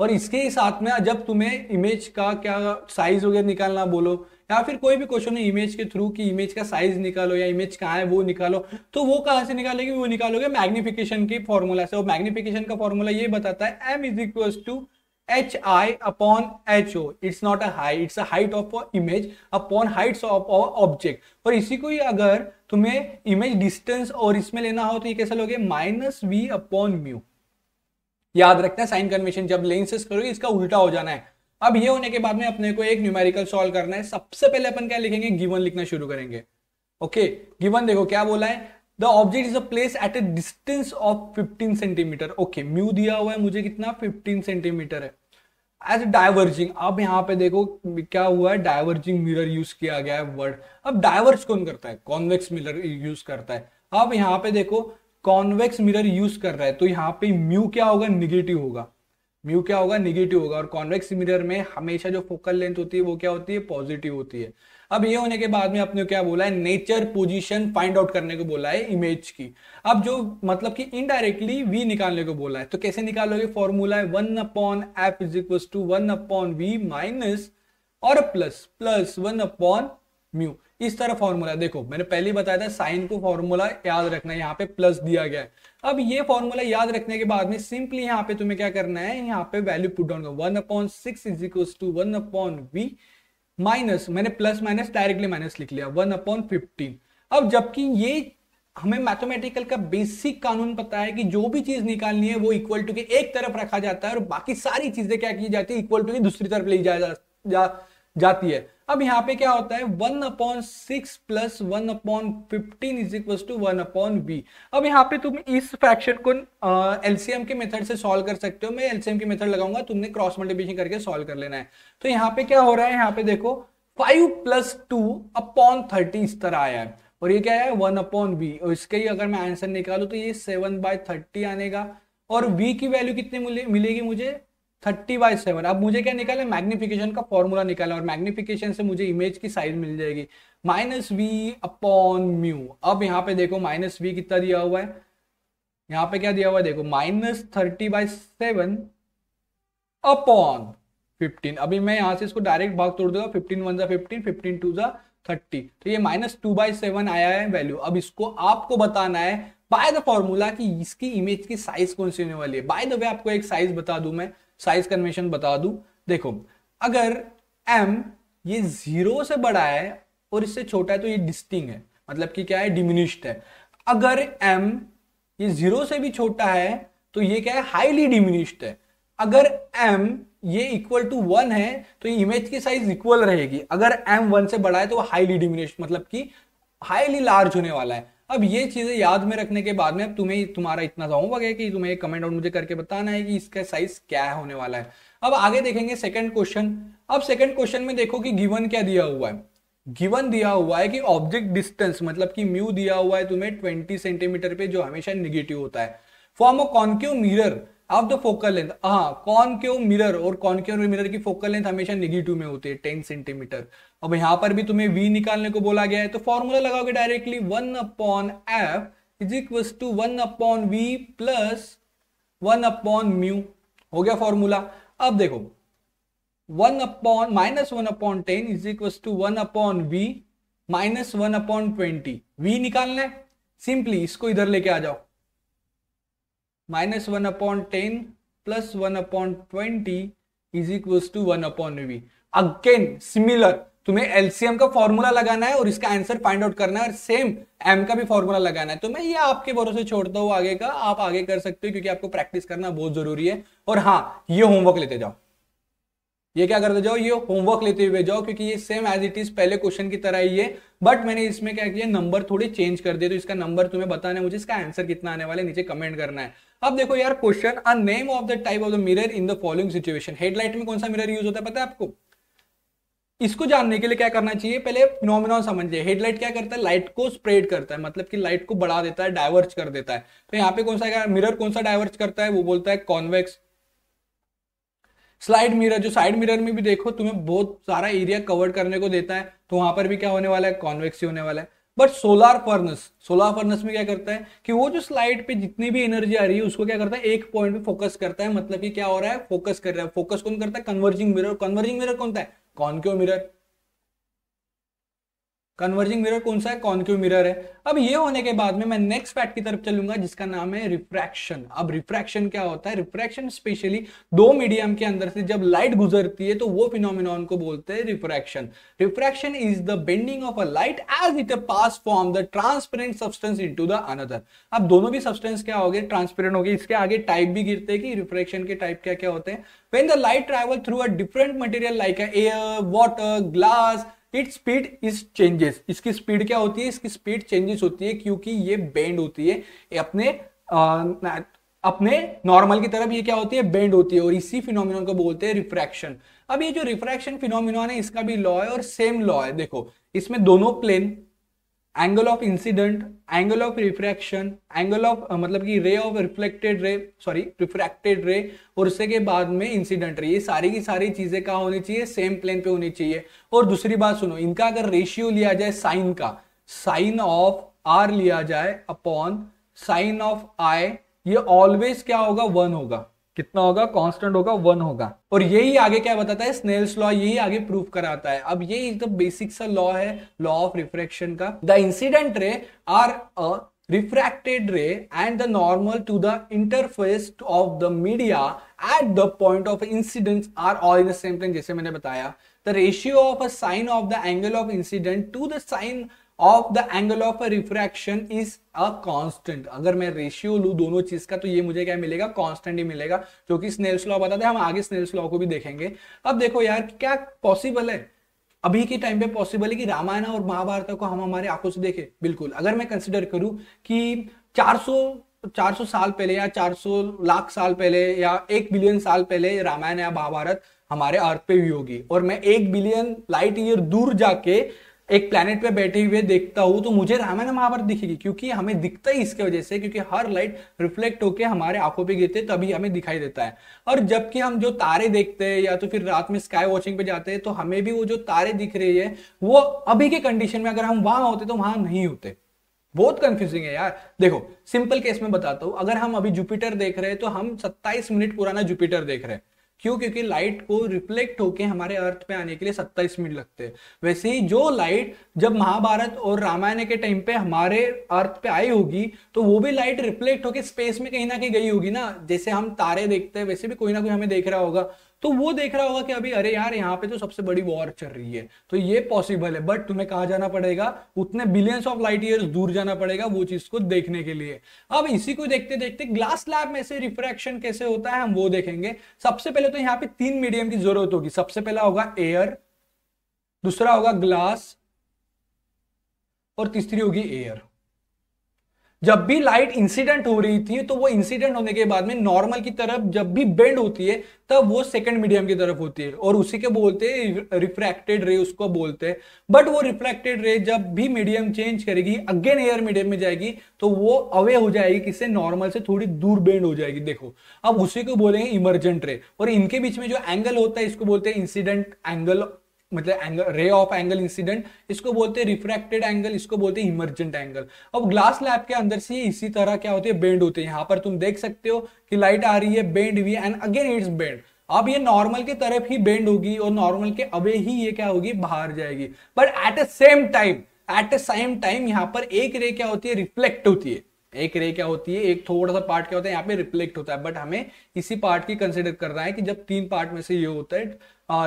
और इसके साथ में जब तुम्हें इमेज का क्या साइज वगैरह निकालना बोलो या फिर कोई भी क्वेश्चन है इमेज के थ्रू कि इमेज का साइज निकालो या इमेज कहाँ है वो निकालो तो वो कहाँ से निकालेगी वो निकालोगे मैग्निफिकेशन की फॉर्मूला से और मैग्निफिकेशन का फॉर्मूला ये बताता है M is equal to H I upon H O it's not a height it's a height of a image upon height of a object और इसी को ही अगर तुम्हें इमेज डिस्टेंस और इसमें लेना हो तो ये कैसे लोगे माइनस वी अपॉन म्यू याद रखना साइन कन्वेशन जब लेंसेस करोगे इसका उल्टा हो जाना है अब ये होने के बाद में अपने को एक न्यूमेरिकल सॉल्व करना है सबसे पहले अपन क्या लिखेंगे गिवन लिखना शुरू करेंगे ओके okay, गिवन देखो क्या बोला है the object is a place at a distance of 15 centimetre okay mu दिया हुआ है मुझे कितना 15 सेंटीमीटर है एज डाइवर्जिंग अब यहाँ पे देखो क्या हुआ है डाइवर्जिंग मिरर यूज किया गया है वर्ड अब डाइवर्ज कौन करता है कॉन्वेक्स मिरर यूज करता है अब यहाँ पे देखो कॉन्वेक्स मिरर यूज कर रहा है तो यहाँ पे म्यू क्या होगा निगेटिव होगा म्यू क्या होगा निगेटिव होगा और कॉन्वेक्स मिरर में हमेशा जो फोकल लेंथ होती है वो क्या होती है पॉजिटिव होती है अब ये होने के बाद में आपने क्या बोला है नेचर पोजीशन फाइंड आउट करने को बोला है इमेज की अब जो मतलब कि इनडायरेक्टली वी निकालने को बोला है तो कैसे निकालोगे फॉर्मूला है one upon F is equal to one upon V minus और plus plus one upon mu इस तरह फॉर्मूला देखो मैंने पहले बताया था साइन को फॉर्मूला याद रखना है यहाँ पे प्लस दिया गया है अब ये फॉर्मूला याद रखने के बाद में सिंपली यहाँ पे तुम्हें क्या करना है यहाँ पे value put down one upon six is equal to one upon V minus मैंने प्लस माइनस डायरेक्टली माइनस लिख लिया वन अपॉन फिफ्टीन अब जबकि ये हमें मैथमेटिकल का बेसिक कानून पता है कि जो भी चीज निकालनी है वो इक्वल टू के एक तरफ रखा जाता है और बाकी सारी चीजें क्या की जाती है इक्वल टू की दूसरी तरफ ले जाया जा, जा जाती है अब यहाँ पे क्या होता है one upon six plus one upon fifteen is equal to one upon B अब यहाँ पे तुम इस फ्रैक्शन को एलसीएम के मेथड से सॉल्व कर सकते हो मैं एलसीएम के मेथड लगाऊंगा तुमने क्रॉस मल्टीप्लिकेशन करके सॉल्व कर लेना है तो यहाँ पे क्या हो रहा है यहाँ पे देखो five plus two upon thirty इस तरह आया है और ये क्या है वन अपॉन बी और इसके ही अगर मैं आंसर निकालू तो ये सेवन बाय थर्टी आनेगा और बी की वैल्यू कितने मिलेगी मुझे थर्टी बाई सेवन अब मुझे क्या निकाले मैग्निफिकेशन का फॉर्मूला निकाला और मैग्निफिकेशन से मुझे इमेज की साइज मिल जाएगी माइनस वी अपॉन म्यू अब यहाँ पे देखो माइनस वी कितना दिया हुआ है यहाँ पे क्या दिया हुआ है देखो minus thirty by seven upon fifteen अभी मैं यहाँ से इसको डायरेक्ट भाग तोड़ दूंगा फिफ्टीन वन जा फिफ्टीन फिफ्टीन टू जा थर्टी तो ये माइनस टू बाई सेवन आया है वैल्यू अब इसको आपको बताना है बाय द फॉर्मूला कि इसकी इमेज की साइज कौन सी होने वाली है बाय द वे आपको एक साइज बता दू मैं साइज कन्वेंशन बता दूं देखो अगर एम ये जीरो से बड़ा है और इससे छोटा है तो ये डिस्टिंग है मतलब कि क्या है डिमिनिश्ड है अगर एम ये जीरो से भी छोटा है तो ये क्या है हाईली डिमिनिश्ड है अगर एम ये इक्वल टू वन है तो ये इमेज की साइज इक्वल रहेगी अगर एम वन से बड़ा है तो वो हाईली डिमिनिश्ड मतलब कि हाईली लार्ज होने वाला है अब ये चीज़ें याद में रखने के बाद में अब तुम्हें तुम्हारा इतना होमवर्क है कि तुम्हें कमेंट आउट मुझे करके बताना है कि इसका साइज क्या होने वाला है अब आगे देखेंगे सेकंड क्वेश्चन अब सेकंड क्वेश्चन में देखो कि गिवन क्या दिया हुआ है गिवन दिया हुआ है कि ऑब्जेक्ट डिस्टेंस मतलब कि म्यू दिया हुआ है तुम्हें ट्वेंटी सेंटीमीटर पे जो हमेशा निगेटिव होता है form a concave mirror of the focal length हाँ कॉन्क्यू मिरर और कॉन्क्यू मिरर की फोकल लेंथ हमेशा निगेटिव में होती है टेन सेंटीमीटर अब यहां पर भी तुम्हें वी निकालने को बोला गया है तो फॉर्मूला लगाओगे directly one upon F is equal to one upon V plus one upon mu हो गया फॉर्मूला अब देखो one upon minus one upon ten is equal to one upon V minus one upon twenty V निकालना है simply इसको इधर लेके आ जाओ minus one upon ten plus one upon twenty is equal to one upon V again similar तुम्हें LCM का formula लगाना है और इसका आंसर फाइंड आउट करना है और सेम एम का भी फॉर्मूला लगाना है तो मैं ये आपके भरोसे छोड़ता हूँ आगे का आप आगे कर सकते हो क्योंकि आपको प्रैक्टिस करना बहुत जरूरी है और हाँ ये होमवर्क लेते जाओ ये क्या करते जाओ ये होमवर्क लेते हुए जाओ क्योंकि ये सेम एज इट इज पहले क्वेश्चन की तरह ही है बट मैंने इसमें क्या किया नंबर थोड़े चेंज कर दिए तो इसका नंबर तुम्हें बताना है मुझे इसका आंसर कितना आने वाले नीचे कमेंट करना है अब देखो यार question a name of the type of the mirror in the following situation headlight में कौन सा मिरर यूज होता है पता है आपको इसको जानने के लिए क्या करना चाहिए पहले फिनोमिना समझिए हेडलाइट क्या करता है लाइट को स्प्रेड करता है मतलब कि लाइट को बढ़ा देता है डाइवर्ज कर देता है तो यहाँ पे कौन सा मिरर कौन सा डाइवर्ज करता है वो बोलता है कॉन्वेक्स स्लाइड मिरर जो साइड मिरर में भी देखो तुम्हें बहुत सारा एरिया कवर करने को देता है तो वहां पर भी क्या होने वाला है कॉन्वेक्स ही होने वाला है but solar furnace solar furnace में क्या करता है कि वो जो स्लाइड पे जितनी भी एनर्जी आ रही है उसको क्या करता है एक पॉइंट पे फोकस करता है मतलब कि क्या हो रहा है फोकस कर रहा है फोकस कौन करता है कन्वर्जिंग मिरर कन्वर्जिंग मिरर कौन है कौन क्यों मिरर कन्वर्जिंग मिरर कौन सा है कॉन्क्यू मिरर है अब ये होने के बाद में मैं नेक्स्ट फैक्ट की तरफ चलूंगा जिसका नाम है रिफ्रैक्शन अब रिफ्रैक्शन क्या होता है रिफ्रैक्शन स्पेशली दो मीडियम के अंदर से जब लाइट गुजरती है तो वो फिनोमिन को बोलते हैं refraction refraction is the bending of a light as it a pass form the transparent substance in the another अब दोनों भी सब्सटेंस क्या हो गए ट्रांसपेरेंट हो गए इसके आगे टाइप भी गिरते हैं कि रिफ्रैक्शन के टाइप क्या क्या होते हैं when the light travel through a different material like air water glass its speed is changes इसकी स्पीड क्या होती है इसकी स्पीड चेंजेस होती है क्योंकि ये बेंड होती है अपने आ, अपने नॉर्मल की तरफ ये क्या होती है बेंड होती है और इसी फिनोमिन को बोलते हैं रिफ्रैक्शन अब ये जो रिफ्रैक्शन फिनोमिन है इसका भी लॉ है और सेम लॉ है देखो इसमें दोनों plane angle of incident angle of refraction angle of मतलब कि ray of reflected ray sorry refracted ray और उससे के बाद में इंसिडेंट रे ये सारी की सारी चीज़ें कहा होनी चाहिए सेम प्लेन पे होनी चाहिए और दूसरी बात सुनो इनका अगर रेशियो लिया जाए साइन का साइन ऑफ आर लिया जाए अपॉन साइन ऑफ आई ये ऑलवेज क्या होगा वन होगा कितना होगा कांस्टेंट होगा वन होगा और यही आगे क्या बताता है स्नेल्स लॉ यही आगे प्रूव कराता है अब यही तो बेसिक सा लॉ है लॉ ऑफ रिफ्रेक्शन का the incident ray are a refracted ray and the normal to the interface of the media at the point of incident are all in the same thing जैसे मैंने बताया the ratio of a sine of the angle of incident to the sine of the angle of refraction is a constant अगर मैं ratio लू दोनों चीज का तो ये मुझे क्या मिलेगा कांस्टेंट ही मिलेगा जो कि स्नेल्स लॉ बताते हैं हम आगे स्नेल्स लॉ को भी देखेंगे अब देखो यार क्या पॉसिबल है अभी के टाइम पे पॉसिबल है कि रामायण और महाभारत को हम हमारे आंखों से देखें बिल्कुल अगर मैं कंसिडर करूं कि 400 400 साल पहले या 400 लाख साल पहले या एक बिलियन साल पहले रामायण या महाभारत हमारे अर्थ पे भी होगी और मैं एक बिलियन लाइट ईयर दूर जाके एक प्लैनेट पे बैठे हुए देखता हूं तो मुझे रामायण महाभारत दिखेगी क्योंकि हमें दिखता ही इसके वजह से क्योंकि हर लाइट रिफ्लेक्ट होकर हमारे आंखों पे गिरते तभी हमें दिखाई देता है और जबकि हम जो तारे देखते हैं या तो फिर रात में स्काई वॉचिंग पे जाते हैं तो हमें भी वो जो तारे दिख रही है वो अभी के कंडीशन में अगर हम वहां होते तो वहां नहीं होते बहुत कंफ्यूजिंग है यार देखो सिंपल केस में बताता हूँ अगर हम अभी जुपिटर देख रहे हैं तो हम सत्ताईस मिनट पुराना जुपिटर देख रहे हैं क्यों क्योंकि लाइट को रिफ्लेक्ट होके हमारे अर्थ पे आने के लिए सत्ताईस मिनट लगते हैं वैसे ही जो लाइट जब महाभारत और रामायण के टाइम पे हमारे अर्थ पे आई होगी तो वो भी लाइट रिफ्लेक्ट होकर स्पेस में कहीं ना कहीं गई होगी ना जैसे हम तारे देखते हैं वैसे भी कोई ना कोई हमें देख रहा होगा तो वो देख रहा होगा कि अभी अरे यार यहाँ पे तो सबसे बड़ी वॉर चल रही है तो ये पॉसिबल है बट तुम्हें कहा जाना पड़ेगा उतने बिलियंस ऑफ लाइट ईयर दूर जाना पड़ेगा वो चीज को देखने के लिए अब इसी को देखते देखते ग्लास लैब में से रिफ्रैक्शन कैसे होता है हम वो देखेंगे सबसे पहले तो यहाँ पे तीन मीडियम की जरूरत होगी सबसे पहला होगा एयर दूसरा होगा ग्लास और तीसरी होगी एयर जब भी लाइट इंसिडेंट हो रही थी तो वो इंसिडेंट होने के बाद में नॉर्मल की तरफ जब भी बेंड होती है तब वो सेकेंड मीडियम की तरफ होती है और उसी के बोलते हैं रिफ्रैक्टेड रे उसको बोलते हैं बट वो रिफ्रैक्टेड रे जब भी मीडियम चेंज करेगी अगेन एयर मीडियम में जाएगी तो वो अवे हो जाएगी किससे नॉर्मल से थोड़ी दूर बेंड हो जाएगी देखो अब उसी को बोलेंगे इमरजेंट रे और इनके बीच में जो एंगल होता है इसको बोलते हैं इंसिडेंट एंगल मतलब angle ray of angle incident इसको बोलते हैं रिफ्रैक्टेड एंगल इसको बोलते हैं इमर्जेंट एंगल अब ग्लास लैब के अंदर से इसी तरह क्या होते हैं बेंड होते हैं यहाँ पर तुम देख सकते हो कि लाइट आ रही है बेंड हुई एंड अगेन इट्स बेंड अब ये नॉर्मल के तरफ ही बेंड होगी और नॉर्मल के अवे ही ये क्या होगी बाहर जाएगी but at a same time at a same time यहाँ पर एक रे क्या होती है रिफ्लेक्ट होती है एक रे क्या होती है एक थोड़ा सा पार्ट क्या होता है यहाँ पे रिफ्लेक्ट होता है बट हमें इसी पार्ट की कंसिडर करना है कि जब तीन पार्ट में से ये होता है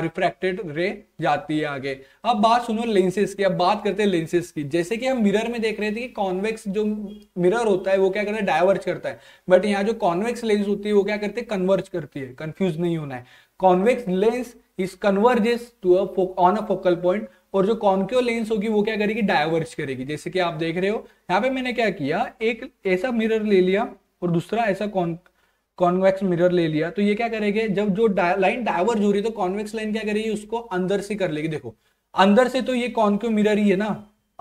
रिफ्रैक्टेड रे जाती है आगे अब बात सुनो लेंसेज की अब बात करते हैं लेंसेज की जैसे कि हम मिरर में देख रहे थे कि कॉन्वेक्स जो मिरर होता है वो क्या करता है डाइवर्ज करता है बट यहाँ जो कॉन्वेक्स लेंस होती है वो क्या करते हैं कन्वर्ज करती है कंफ्यूज नहीं होना है convex lens is converges to on a focal point और जो कॉन्क्यो लेंस होगी वो क्या करेगी डाइवर्ज करेगी जैसे कि आप देख रहे हो यहाँ पे मैंने क्या किया एक ऐसा मिरर ले लिया और दूसरा ऐसा कॉन्वेक्स मिरर ले लिया तो ये क्या करेगी जब जो लाइन डाइवर्ज हो रही है तो कॉन्वेक्स लाइन क्या करेगी उसको अंदर से कर लेगी देखो अंदर से तो ये कॉन्क्यू मिरर ही है ना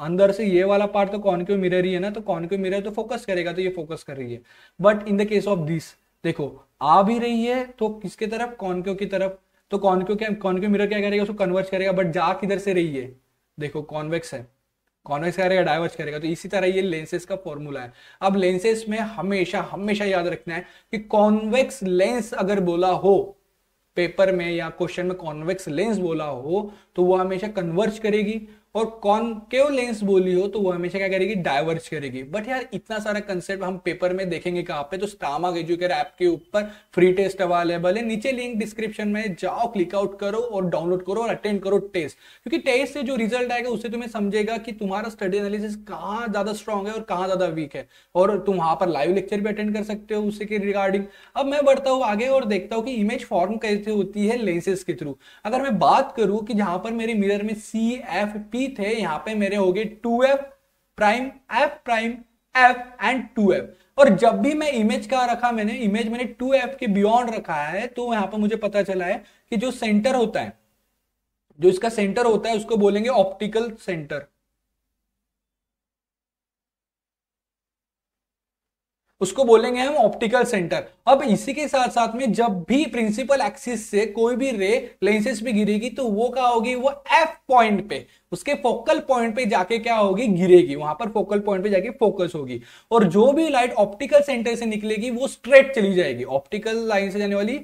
अंदर से ये वाला पार्ट तो कॉन्क्यू मिरर ही है ना तो कॉन्क्यू मिरर तो फोकस करेगा तो ये फोकस कर रही है but in the case of this देखो आ भी रही है तो किसके तरफ कॉन्क्यू की तरफ तो कॉन्क्यू क्या कॉन्क्यू मिरर क्या करेगा उसको कन्वर्ट करेगा बट जा किधर से रही है देखो कॉन्वेक्स है कॉन्वेक्स करेगा डाइवर्ज करेगा तो इसी तरह ये लेंसेज का फॉर्मूला है अब लेंसेज में हमेशा हमेशा याद रखना है कि कॉन्वेक्स लेंस अगर बोला हो पेपर में या क्वेश्चन में कॉन्वेक्स लेंस बोला हो तो वो हमेशा कन्वर्ज करेगी और कॉनकेव लेंस बोली हो तो वो हमेशा क्या करेगी डाइवर्स करेगी बट यार इतना सारा कंसेप्ट हम पेपर में देखेंगे कहाँ पे तो स्टामक एजुकेर ऐप के ऊपर फ्री टेस्ट अवेलेबल है नीचे लिंक डिस्क्रिप्शन में जाओ क्लिक आउट करो और डाउनलोड करो और अटेंड करो टेस्ट क्योंकि टेस्ट से जो रिजल्ट आएगा उससे तुम्हें समझेगा कि तुम्हारा स्टडी एनालिसिस कहाँ ज्यादा स्ट्रांग है और कहाँ ज्यादा वीक है और तुम वहां पर लाइव लेक्चर भी अटेंड कर सकते हो उसके रिगार्डिंग अब मैं बढ़ता हूँ आगे और देखता हूँ कि इमेज फॉर्म कैसे होती है लेंसेज के थ्रू अगर मैं बात करूँ कि जहां पर मेरे मिरर में सी एफ पी ही थे यहां पे मेरे हो गए two F prime F prime F and two F और जब भी मैं इमेज का रखा मैंने इमेज मैंने टू एफ के बियॉन्ड रखा है तो यहां पर मुझे पता चला है कि जो सेंटर होता है जो इसका सेंटर होता है उसको बोलेंगे ऑप्टिकल सेंटर उसको बोलेंगे हम ऑप्टिकल सेंटर अब इसी के साथ साथ में जब भी प्रिंसिपल एक्सिस से कोई भी रे लेंसेस पे गिरेगी तो वो क्या होगी वो एफ पॉइंट पे उसके फोकल पॉइंट पे जाके क्या होगी गिरेगी वहां पर फोकल पॉइंट पे जाके फोकस होगी और जो भी लाइट ऑप्टिकल सेंटर से निकलेगी वो स्ट्रेट चली जाएगी ऑप्टिकल लाइन से जाने वाली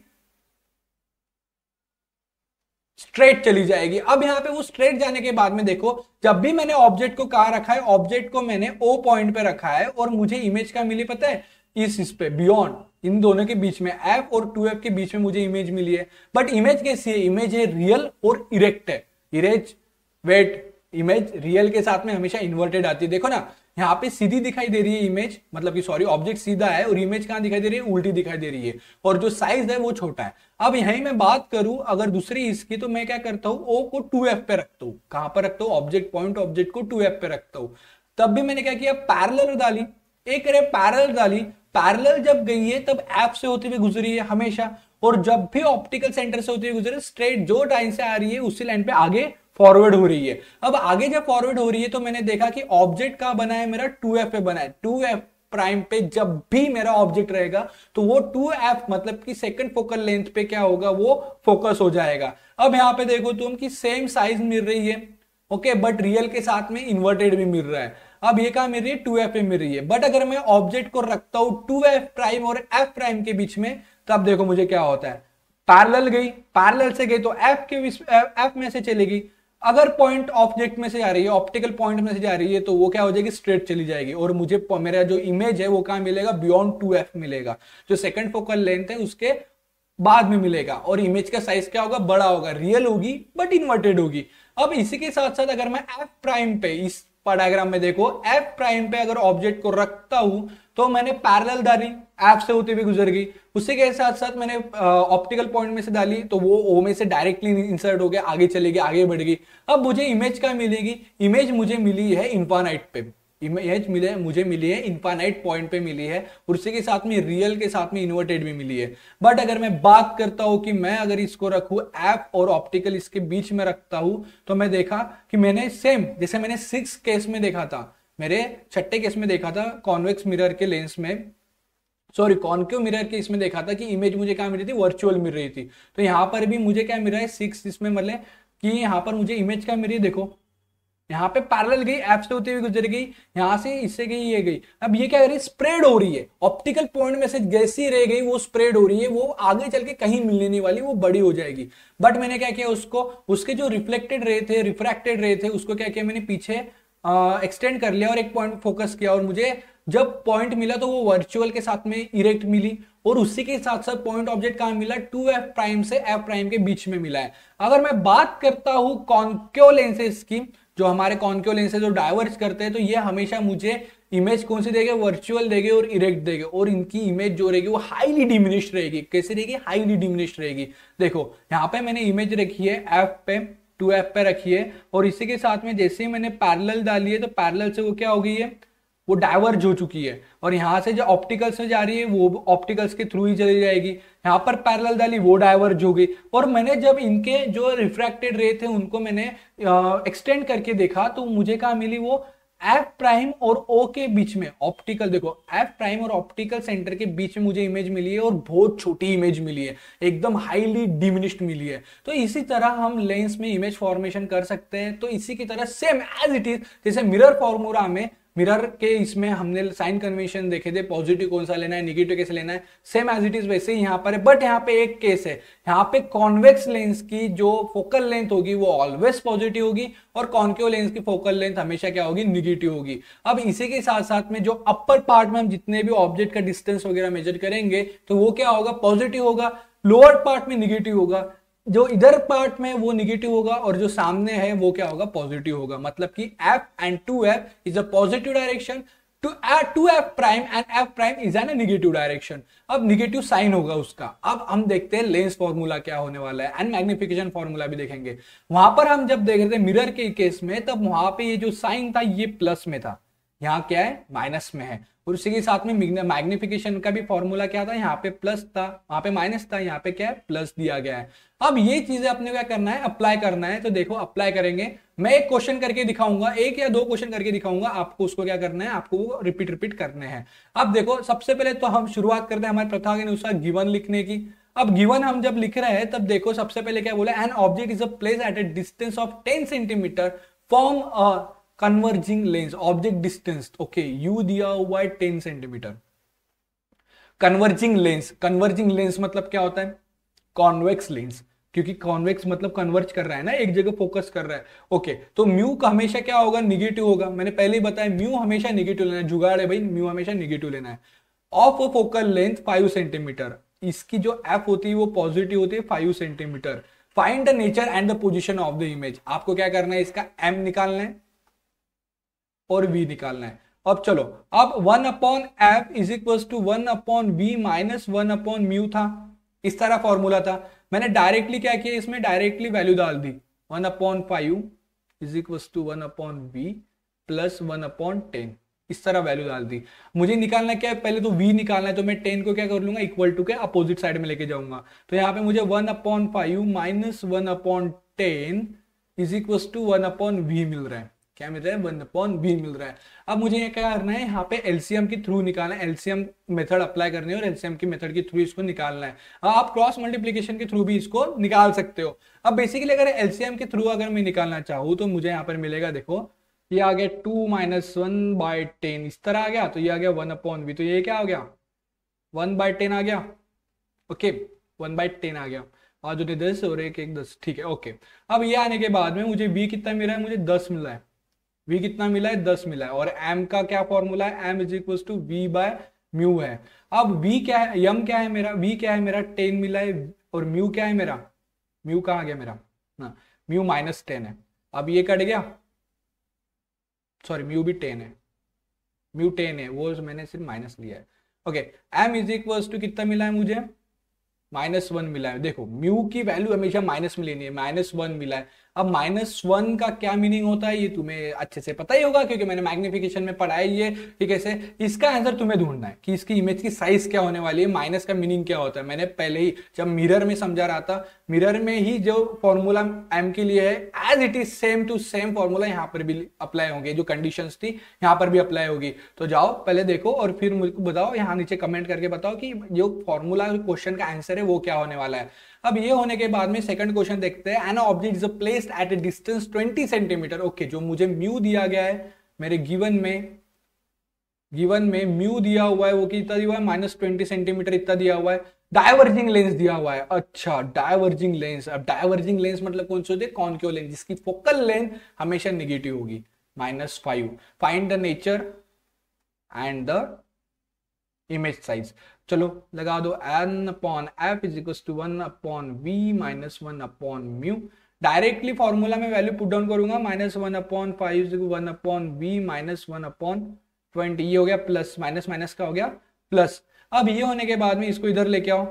स्ट्रेट चली जाएगी अब यहाँ पे वो स्ट्रेट जाने के बाद में देखो जब भी मैंने ऑब्जेक्ट को कहा रखा है ऑब्जेक्ट को मैंने ओ पॉइंट पे रखा है और मुझे इमेज का मिली पता है इस इस पे बियॉन्ड इन दोनों के बीच में एफ और टू एफ के बीच में मुझे इमेज मिली है बट इमेज कैसी है इमेज है रियल और इरेक्ट है इरेज वेट इमेज रियल के साथ में हमेशा इन्वर्टेड आती है देखो ना यहाँ पे सीधी दिखाई दे रही है इमेज मतलब कि सॉरी ऑब्जेक्ट सीधा है और इमेज कहाँ दिखाई दे रही है उल्टी दिखाई दे रही है और जो साइज है वो छोटा है अब यहीं मैं बात करूं अगर दूसरी इसकी तो मैं क्या करता हूँ ओ को टू एफ पे रखता हूँ कहां पर रखता हूँ ऑब्जेक्ट पॉइंट ऑब्जेक्ट को टू एफ पे रखता हूँ तब भी मैंने क्या किया पैरलर डाली एक अरे पैरल डाली पैरल जब गई है तब एफ से होती हुई गुजरी है हमेशा और जब भी ऑप्टिकल सेंटर से होती हुई गुजरे स्ट्रेट जो लाइन से आ रही है उसी लाइन पे आगे फॉरवर्ड हो रही है अब आगे जब फॉरवर्ड हो रही है तो मैंने देखा कि ऑब्जेक्ट कहा बना है मेरा टू एफ पे बना है टू एफ प्राइम पे जब भी मेरा ऑब्जेक्ट रहेगा तो वो टू एफ मतलब कि सेकंड फोकल लेंथ पे क्या होगा वो फोकस हो जाएगा अब यहां पे देखो तुम कि सेम साइज मिल रही है ओके बट रियल के साथ में इन्वर्टेड भी मिल रहा है अब ये कहा मिल रही है टू एफ पे मिल रही है बट अगर मैं ऑब्जेक्ट को रखता हूं टू एफ प्राइम और एफ प्राइम के बीच में तो अब देखो मुझे क्या होता है पैरल गई पैरल से गई तो एफ के एफ में से चलेगी अगर पॉइंट ऑब्जेक्ट में से जा रही है ऑप्टिकल पॉइंट में से जा रही है तो वो क्या हो जाएगी स्ट्रेट चली जाएगी और मुझे मेरा जो इमेज है वो कहाँ मिलेगा बियॉन्ड टू एफ मिलेगा जो सेकंड फोकल लेंथ है उसके बाद में मिलेगा और इमेज का साइज क्या होगा बड़ा होगा रियल होगी बट इन्वर्टेड होगी अब इसी के साथ साथ अगर मैं एफ प्राइम पे इस डायग्राम में देखो एफ प्राइम पे अगर ऑब्जेक्ट को रखता हूं तो मैंने पैरेलल डाली एफ से होती हुई गुजर गई उसी के साथ साथ मैंने ऑप्टिकल पॉइंट में से डाली तो वो ओ में से डायरेक्टली इंसर्ट हो गया आगे चलेगी आगे बढ़ गई अब मुझे इमेज क्या मिलेगी इमेज मुझे मिली है इंफानाइट पे इमेज मिले मुझे मिली है इनफाइनाइट पॉइंट पे मिली है और उसी के साथ में रियल के साथ में इन्वर्टेड भी मिली है बट अगर मैं बात करता हूं कि मैं अगर इसको रखू ऐप और ऑप्टिकल इसके बीच में रखता हूं तो मैं देखा कि मैंने सेम जैसे मैंने सिक्स केस में देखा था मेरे छठे केस में देखा था कॉन्वेक्स मिरर के लेंस में सॉरी कॉन्क्यू मिरर के इसमें देखा था कि इमेज मुझे क्या मिल रही थी वर्चुअल मिल रही थी तो यहाँ पर भी मुझे क्या मिल रहा है सिक्स इसमें मतलब कि यहाँ पर मुझे इमेज क्या मिल रही है देखो यहाँ पे पैरेलल गई एफ से होती हुई गुजर गई यहाँ से इससे गई ये गई अब ये क्या कर रही है स्प्रेड हो रही है ऑप्टिकल पॉइंट में से जैसी रह गई वो स्प्रेड हो रही है वो आगे चल के कहीं मिलने वाली वो बड़ी हो जाएगी बट मैंने क्या किया उसको उसके जो रिफ्लेक्टेड रहे थे रिफ्रैक्टेड रहे थे उसको क्या किया मैंने पीछे एक्सटेंड कर लिया और एक पॉइंट फोकस किया और मुझे जब पॉइंट मिला तो वो वर्चुअल के साथ में इरेक्ट मिली और उसी के साथ साथ पॉइंट ऑब्जेक्ट कहा मिला टू एफ प्राइम से एफ प्राइम के बीच में मिला है अगर मैं बात करता हूं कॉन्क्यो लेंसेज की जो हमारे कॉन्क्यो लेंस है जो डाइवर्स करते हैं तो ये हमेशा मुझे इमेज कौन सी देगा वर्चुअल देगा और इरेक्ट देगा और इनकी इमेज जो रहेगी वो हाईली डिमिनिश रहेगी कैसे रहेगी हाईली डिमिनिश रहेगी देखो यहाँ पे मैंने इमेज रखी है एफ पे टू एफ पे रखी है और इसी के साथ में जैसे ही मैंने पैरल डाली है तो पैरल से वो क्या हो गई है वो डाइवर्ज हो चुकी है और यहाँ से जो ऑप्टिकल्स में जा रही है वो ऑप्टिकल्स के थ्रू ही चली जाएगी यहाँ पर पैरेलल डाली वो डाइवर्ज हो गई और मैंने जब इनके जो रिफ्रैक्टेड रे थे उनको मैंने एक्सटेंड करके देखा तो मुझे कहा मिली वो एफ प्राइम और ओ के बीच में ऑप्टिकल देखो एफ प्राइम और ऑप्टिकल सेंटर के बीच में मुझे इमेज मिली है और बहुत छोटी इमेज मिली है एकदम हाईली डिमिनिश्ड मिली है तो इसी तरह हम लेंस में इमेज फॉर्मेशन कर सकते हैं तो इसी की तरह सेम एज इट इज जैसे मिरर फॉर्मूला में मिरर के इसमें हमने साइन कन्वेंशन देखे थे पॉजिटिव कौन सा लेना है निगेटिव कैसे लेना है सेम एज इट इज वैसे ही यहाँ पर है बट यहाँ पे एक केस है यहाँ पे कॉन्वेक्स लेंस की जो फोकल लेंथ होगी वो ऑलवेज पॉजिटिव होगी और कॉन्क्यो लेंस की फोकल लेंथ हमेशा क्या होगी निगेटिव होगी अब इसी के साथ साथ में जो अपर पार्ट में हम जितने भी ऑब्जेक्ट का डिस्टेंस वगैरह मेजर करेंगे तो वो क्या होगा पॉजिटिव होगा लोअर पार्ट में निगेटिव होगा जो इधर पार्ट में वो निगेटिव होगा और जो सामने है वो क्या होगा पॉजिटिव होगा मतलब कि F and two F is a positive direction to two F prime and F prime is an negative direction अब निगेटिव साइन होगा उसका अब हम देखते हैं लेंस फॉर्मूला क्या होने वाला है एंड मैग्निफिकेशन फॉर्मूला भी देखेंगे वहां पर हम जब देख रहे थे मिरर के केस में तब वहां पे ये जो साइन था ये प्लस में था यहाँ क्या है माइनस में है और उसी के साथ में मैग्निफिकेशन का भी फॉर्मूला क्या था यहाँ पे प्लस था वहां पे माइनस था यहाँ पे क्या है प्लस दिया गया है अब ये चीजें अपने क्या करना है अप्लाई करना है तो देखो अप्लाई करेंगे मैं एक क्वेश्चन करके दिखाऊंगा एक या दो क्वेश्चन करके दिखाऊंगा आपको उसको क्या करना है आपको वो रिपीट रिपीट करने हैं अब देखो सबसे पहले तो हम शुरुआत करते हैं हमारे प्रथा के अनुसार गिवन लिखने की अब गिवन हम जब लिख रहे हैं तब देखो सबसे पहले क्या बोला an object is a place at a distance of ten centimetre form converging lens object distance okay U दिया हुआ है ten centimetre converging lens converging lens मतलब क्या होता है कॉन्वेक्स लेंस क्योंकि कॉन्वेक्स मतलब कन्वर्ज कर रहा है ना एक जगह फोकस कर रहा है ओके okay, तो म्यू का हमेशा क्या होगा निगेटिव होगा मैंने पहले ही बताया म्यू हमेशा निगेटिव लेना है जुगाड़ है भाई म्यू हमेशा निगेटिव लेना है of focal length five centimetre इसकी जो एफ होती है वो पॉजिटिव होती है five centimetre find the nature and the position of the image आपको क्या करना है इसका एम निकालना है और वी निकालना है अब चलो अब one upon F is equal to one upon V minus one upon mu था इस तरह फॉर्मूला था मैंने डायरेक्टली क्या किया इसमें डायरेक्टली वैल्यू डाल दी one upon five is equal to one upon V plus one upon ten इस तरह वैल्यू डाल दी मुझे निकालना क्या है पहले तो v निकालना है तो मैं 10 को क्या कर लूंगा इक्वल टू के अपोजिट साइड में लेके जाऊंगा तो यहाँ पे मुझे 1 upon five minus one upon ten is equal to one upon V मिल रहा है क्या मिल रहा है वन अपॉन बी मिल रहा है अब मुझे ये क्या करना है यहाँ पे एलसीएम के थ्रू निकालना है एलसीएम मेथड अप्लाई करनी है और एलसीएम की मेथड के थ्रू इसको निकालना है हाँ, आप क्रॉस मल्टीप्लीकेशन के थ्रू भी इसको निकाल सकते हो अब बेसिकली अगर एलसीएम के थ्रू अगर मैं निकालना चाहूँ तो मुझे यहाँ पर मिलेगा देखो ये आ गया two minus one by ten इस तरह आ गया तो ये आ गया वन अपॉन बी तो ये क्या हो गया वन बाय टेन आ गया ओके वन बाय टेन आ गया और जो दस और एक एक दस ठीक है ओके अब ये आने के बाद में मुझे बी कितना मिला है मुझे दस मिला है v कितना मिला है दस मिला है और एम का क्या फॉर्मूला है M is equal to V by mu है अब v क्या है यम क्या है मेरा v क्या है मेरा टेन मिला है और म्यू क्या है मेरा म्यू कहा गया मेरा ना म्यू माइनस टेन है अब ये कट गया सॉरी म्यू भी टेन है म्यू टेन है वो मैंने सिर्फ माइनस लिया है okay M is equal to कितना मिला है मुझे माइनस वन मिला है देखो म्यू की वैल्यू हमेशा माइनस में लेनी है माइनस वन मिला है अब माइनस वन का क्या मीनिंग होता है ये तुम्हें अच्छे से पता ही होगा क्योंकि मैंने मैग्निफिकेशन में पढ़ा है ये ठीक है इसका आंसर तुम्हें ढूंढना है कि इसकी इमेज की साइज क्या होने वाली है माइनस का मीनिंग क्या होता है मैंने पहले ही जब मिरर में समझा रहा था मिरर में ही जो फॉर्मूला एम के लिए है as it is same to same formula यहाँ पर भी अप्लाई होंगे जो कंडीशन थी यहाँ पर भी अप्लाई होगी तो जाओ पहले देखो और फिर मुझे बताओ यहाँ नीचे कमेंट करके बताओ कि जो फॉर्मूला क्वेश्चन का आंसर है वो क्या होने वाला है अब ये होने के बाद में सेकंड क्वेश्चन देखते हैं an object is placed at a distance 20 centimetre okay जो मुझे म्यू दिया गया है मेरे गिवन में गिवन में म्यू दिया हुआ है वो कितना दिया हुआ है माइनस ट्वेंटी सेंटीमीटर इतना दिया हुआ है डायवर्जिंग लेंस दिया हुआ है अच्छा डायवर्जिंग लेंस अब डायवर्जिंग लेंस मतलब कौन से होते हैं कौन क्यों लेंस जिसकी फोकल लेंथ हमेशा निगेटिव होगी minus five find the nature and the image size चलो लगा दो an upon F is equal to one upon V minus one upon mu directly formula में वैल्यू पुट डाउन करूंगा minus one upon five is one upon V minus one upon twenty ये हो गया plus minus minus का हो गया plus अब ये होने के बाद में इसको इधर लेके आओ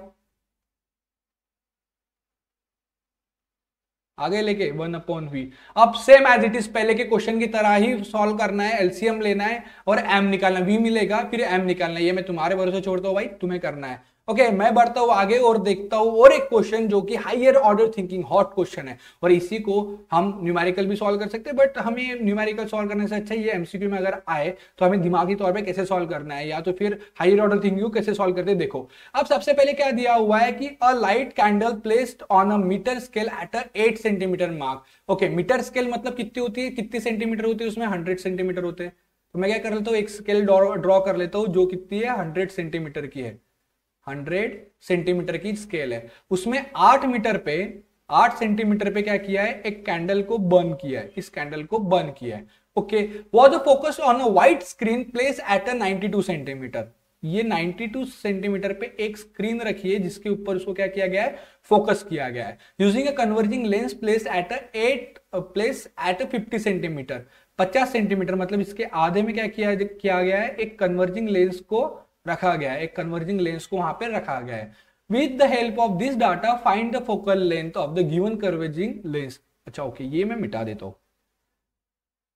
आगे लेके वन अपॉन वी अब सेम एज इट इज पहले के क्वेश्चन की तरह ही सॉल्व करना है एलसीएम लेना है और एम निकालना वी मिलेगा फिर एम निकालना है ये मैं तुम्हारे भरोसे छोड़ता हूँ भाई तुम्हें करना है ओके okay, मैं बढ़ता हूँ आगे और देखता हूँ और एक क्वेश्चन जो कि higher order thinking HOT question है और इसी को हम न्यूमेरिकल भी सॉल्व कर सकते हैं बट हमें न्यूमेरिकल सॉल्व करने से अच्छा ये एमसीक्यू में अगर आए तो हमें दिमागी तौर पे कैसे सॉल्व करना है या तो फिर हाइयर ऑर्डर थिंकिंग कैसे सॉल्व करते देखो अब सबसे पहले क्या दिया हुआ है कि a light candle placed on a metre scale at a at centimetre mark okay metre scale मतलब कितनी होती है कितनी सेंटीमीटर होती है उसमें हंड्रेड सेंटीमीटर होते हैं तो मैं क्या कर लेता हूँ एक स्केल ड्रॉ कर लेता हूँ जो कितनी है हंड्रेड सेंटीमीटर की है हंड्रेड सेंटीमीटर की स्केल है उसमें आठ मीटर पे आठ सेंटीमीटर पे क्या किया है एक कैंडल को बर्न किया है इस कैंडल को बर्न किया है okay was a focus on a white screen place at a 92 centimetre ये 92 सेंटीमीटर पे एक स्क्रीन रखी है जिसके ऊपर उसको क्या किया गया है फोकस किया गया है using a converging lens place at a at place at a 50 centimetre 50 centimetre मतलब इसके आधे में क्या किया किया गया है एक कन्वर्जिंग लेंस को रखा गया है एक कन्वर्जिंग लेंस को वहां पर रखा गया है with the help of this data find the focal length of the given converging lens अच्छा ओके ये मैं मिटा देता हूँ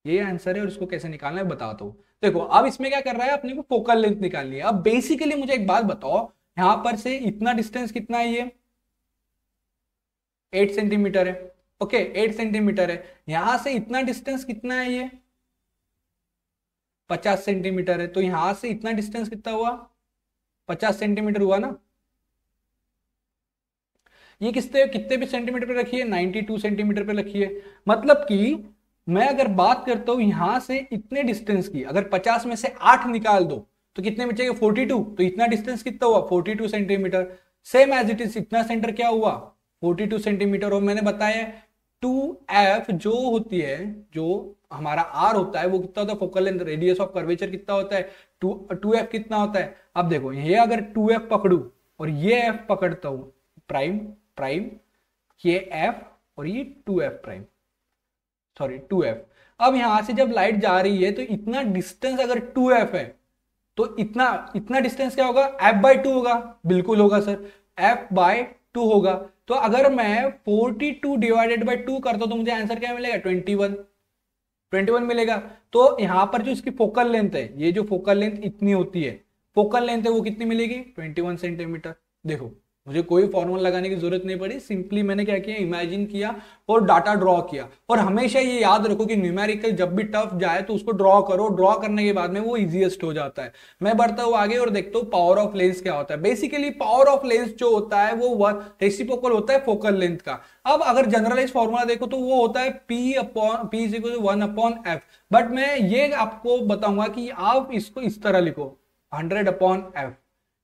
ये आंसर है और इसको कैसे निकालना है बताता हूँ देखो अब इसमें क्या कर रहा है अपने को फोकल लेंथ निकालनी है अब बेसिकली मुझे एक बात बताओ यहां पर से इतना डिस्टेंस कितना है ये एट सेंटीमीटर है ओके एट सेंटीमीटर है यहां से इतना डिस्टेंस कितना है ये पचास सेंटीमीटर है तो यहां से इतना डिस्टेंस कितना हुआ पचास सेंटीमीटर हुआ ना ये किसते कितने भी सेंटीमीटर पे रखिए 92 सेंटीमीटर पे रखिए मतलब कि मैं अगर बात करता हूं यहां से इतने डिस्टेंस की अगर 50 में से 8 निकाल दो तो कितने बचेगा 42 तो इतना डिस्टेंस कितना हुआ 42 centimetre same as it is इतना सेंटर क्या हुआ 42 सेंटीमीटर और मैंने बताया टू एफ जो होती है जो हमारा आर होता है वो कितना होता है focal length radius of curvature कितना होता है टू टू एफ कितना होता है अब देखो ये अगर टू एफ पकड़ू और ये एफ पकड़ता हूं प्राइम प्राइम ये एफ और ये two F prime sorry two F अब यहां से जब लाइट जा रही है तो इतना डिस्टेंस अगर टू एफ है तो इतना इतना डिस्टेंस क्या होगा एफ बाय टू होगा बिल्कुल होगा सर एफ बाय टू होगा तो अगर मैं forty two divided by two करता हूं तो मुझे आंसर क्या मिलेगा ट्वेंटी वन ट्वेंटी वन मिलेगा तो यहाँ पर जो इसकी फोकल लेंथ है ये जो फोकल लेंथ इतनी होती है फोकल लेंथ है वो कितनी मिलेगी ट्वेंटी वन सेंटीमीटर देखो मुझे कोई फॉर्मूला लगाने की जरूरत नहीं पड़ी सिंपली मैंने क्या किया इमेजिन किया और डाटा ड्रॉ किया और हमेशा ये याद रखो कि न्यूमेरिकल जब भी टफ जाए तो उसको ड्रॉ करो ड्रॉ करने के बाद में वो इजीएस्ट हो जाता है मैं बढ़ता हूँ आगे और देखता हूँ पावर ऑफ लेंस क्या होता है बेसिकली पावर ऑफ लेंस जो होता है वो रेसिपोकल होता है फोकल लेंथ का अब अगर जनरलाइज फॉर्मूला देखो तो वो होता है P upon P is equal one upon F but मैं ये आपको बताऊंगा कि आप इसको इस तरह लिखो हंड्रेड अपॉन एफ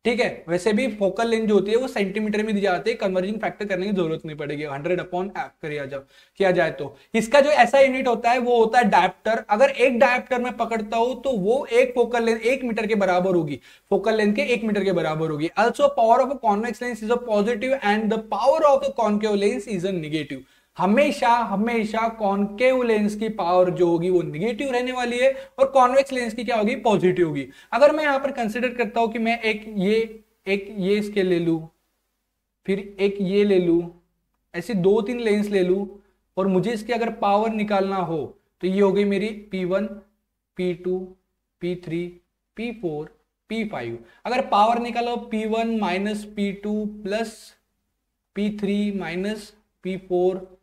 ठीक है वैसे भी फोकल लेंथ जो होती है वो सेंटीमीटर में दी जाती है कन्वर्जिंग फैक्टर करने की जरूरत नहीं पड़ेगी हंड्रेड अपॉन किया जाए किया जाए तो इसका जो ऐसा यूनिट होता है वो होता है डायप्टर अगर एक डायप्टर में पकड़ता हूं तो वो एक फोकल लेंथ एक मीटर के बराबर होगी फोकल लेंथ के एक मीटर के बराबर होगी also power of a convex lens is a positive and the power of a concave lens is a negative हमेशा हमेशा कॉन्केव लेंस की पावर जो होगी वो निगेटिव रहने वाली है और कॉन्वेक्स लेंस की क्या होगी पॉजिटिव होगी अगर मैं यहां पर कंसिडर करता हूं कि मैं एक ये एक ये इसके ले लू फिर एक ये ले लू ऐसे दो तीन लेंस ले लू और मुझे इसकी अगर पावर निकालना हो तो ये हो गई मेरी P one P two P three P four P five अगर पावर निकालो P one minus P two plus P three minus P four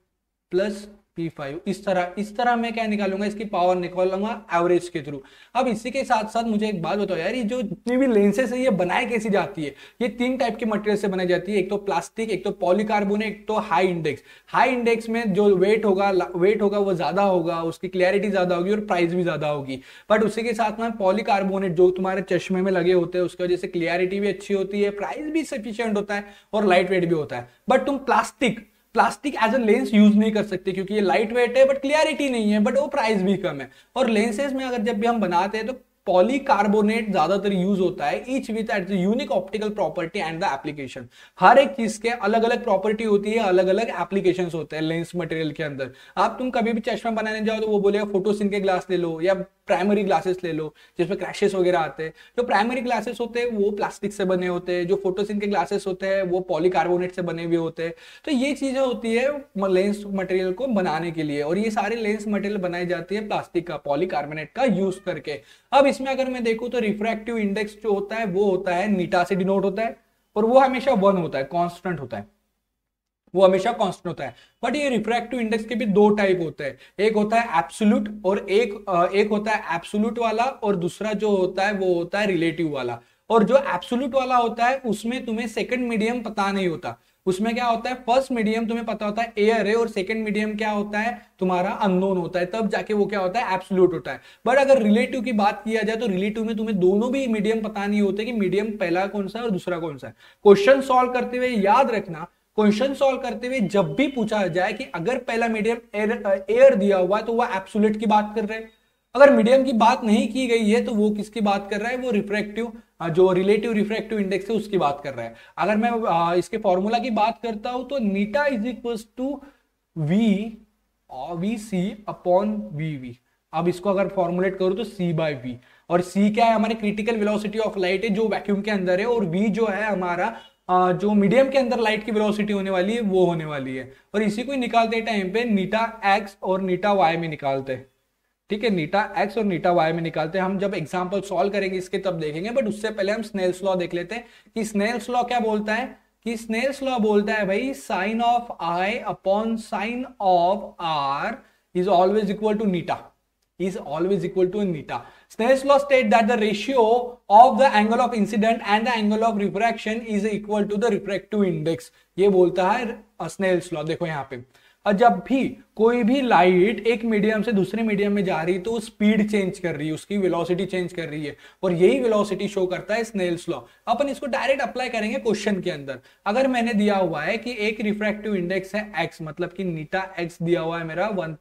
plus P five इस तरह इस तरह मैं क्या निकालूंगा इसकी पावर निकाल लूंगा एवरेज के थ्रू अब इसी के साथ साथ मुझे एक बात बताओ यार ये जो जितनी भी लेंसेस है ये बनाई कैसी जाती है ये तीन टाइप के मटेरियल से बनाई जाती है एक तो प्लास्टिक एक तो पॉलीकार्बोनेट एक तो हाई इंडेक्स हाई इंडेक्स में जो वेट होगा वेट होगा वो ज्यादा होगा उसकी क्लियरिटी ज्यादा होगी और प्राइस भी ज्यादा होगी बट उसी के साथ में पॉलीकार्बोनेट जो तुम्हारे चश्मे में लगे होते हैं उसकी वजह से क्लियरिटी भी अच्छी होती है प्राइस भी सफिशियंट होता है और लाइट वेट भी होता है बट तुम plastic plastic as a lens use नहीं कर सकते क्योंकि ये लाइट वेट है बट क्लियरिटी नहीं है बट वो प्राइस भी कम है और लेंसेज में अगर जब भी हम बनाते हैं तो पॉलीकार्बोनेट ज्यादातर यूज होता है each with at unique optical property and the application हर एक चीज के अलग अलग प्रॉपर्टी होती है अलग अलग एप्लीकेशन होते हैं लेंस मटेरियल के अंदर आप तुम कभी भी चश्मा बनाने जाओ तो वो बोलेगा फोटोसिन के ग्लास ले लो या प्राइमरी ग्लासेस ले लो जिसमें क्रैशेस वगैरह आते हैं जो प्राइमरी ग्लासेस होते हैं वो प्लास्टिक से बने होते हैं जो फोटोसिन के ग्लासेस होते हैं वो पॉलीकार्बोनेट से बने हुए होते हैं तो ये चीजें होती है लेंस मटेरियल को बनाने के लिए और ये सारे लेंस मटेरियल बनाई जाती है प्लास्टिक का पॉलीकार्बोनेट का यूज करके अब इसमें अगर मैं देखूं तो रिफ्रैक्टिव इंडेक्स जो होता है वो होता है नीटा से डिनोट होता है और वो हमेशा वन होता है कॉन्स्टेंट होता है वो हमेशा कॉन्स्टेंट होता है बट ये रिफ्रैक्टिव इंडेक्स के भी दो टाइप होते हैं एक होता है एब्सोल्यूट और एक एक होता है एब्सोल्यूट वाला और दूसरा जो होता है वो होता है रिलेटिव वाला और जो एब्सोल्यूट वाला होता है उसमें तुम्हें सेकंड मीडियम पता नहीं होता उसमें क्या होता है फर्स्ट मीडियम तुम्हें पता होता है एयर है और सेकंड मीडियम क्या होता है तुम्हारा अननोन होता है तब जाके वो क्या होता है एब्सोल्यूट होता है बट अगर रिलेटिव की बात किया जाए तो रिलेटिव में तुम्हें दोनों भी मीडियम पता नहीं होते कि मीडियम पहला कौन सा है और दूसरा कौन सा है क्वेश्चन सोल्व करते हुए याद रखना क्वेश्चन सोल्व करते हुए जब भी पूछा जाए कि अगर पहला मीडियम एयर दिया हुआ है तो वह एब्सोल्यूट की बात कर रहे हैं अगर मीडियम की बात नहीं की गई है तो वो किसकी बात कर रहा है वो रिफ्रैक्टिव जो रिलेटिव रिफ्रैक्टिव इंडेक्स है उसकी बात कर रहा है अगर मैं इसके फॉर्मूला की बात करता हूं तो eta is equal to V V C upon V V अब इसको अगर फॉर्मुलेट करूं तो सी बाई वी और सी क्या है हमारे क्रिटिकल वेलोसिटी ऑफ लाइट है जो वैक्यूम के अंदर है और वी जो है हमारा जो मीडियम के अंदर लाइट की वेलोसिटी होने वाली है वो होने वाली है और इसी को निकालते टाइम पे नीटा एक्स और नीटा वाई में निकालते हैं ठीक है नीटा एक्स और नीटा वाई में निकालते हैं हम जब एग्जाम्पल सोल्व करेंगे इसके तब देखेंगे बट उससे पहले हम स्नेल्स लॉ देख लेते हैं कि स्नेल्स लॉ क्या बोलता है कि स्नेल्स लॉ बोलता है भाई sine of I upon sine of R is always equal to eta is always equal to eta Snell's law state that the ratio of the angle of incident and the angle of refraction is equal to the refractive index ये बोलता है Snell's law देखो यहाँ पे और जब भी कोई भी लाइट एक मीडियम से दूसरे मीडियम में जा रही है तो स्पीड चेंज कर रही है उसकी वेलोसिटी चेंज कर रही है और यही वेलोसिटी शो करता है स्नेल्स लॉ अपन इसको डायरेक्ट अप्लाई करेंगे क्वेश्चन के अंदर अगर मैंने दिया हुआ है कि एक रिफ्रैक्टिव इंडेक्स है एक्स मतलब कि नीटा एक्स दिया हुआ है मेरा वन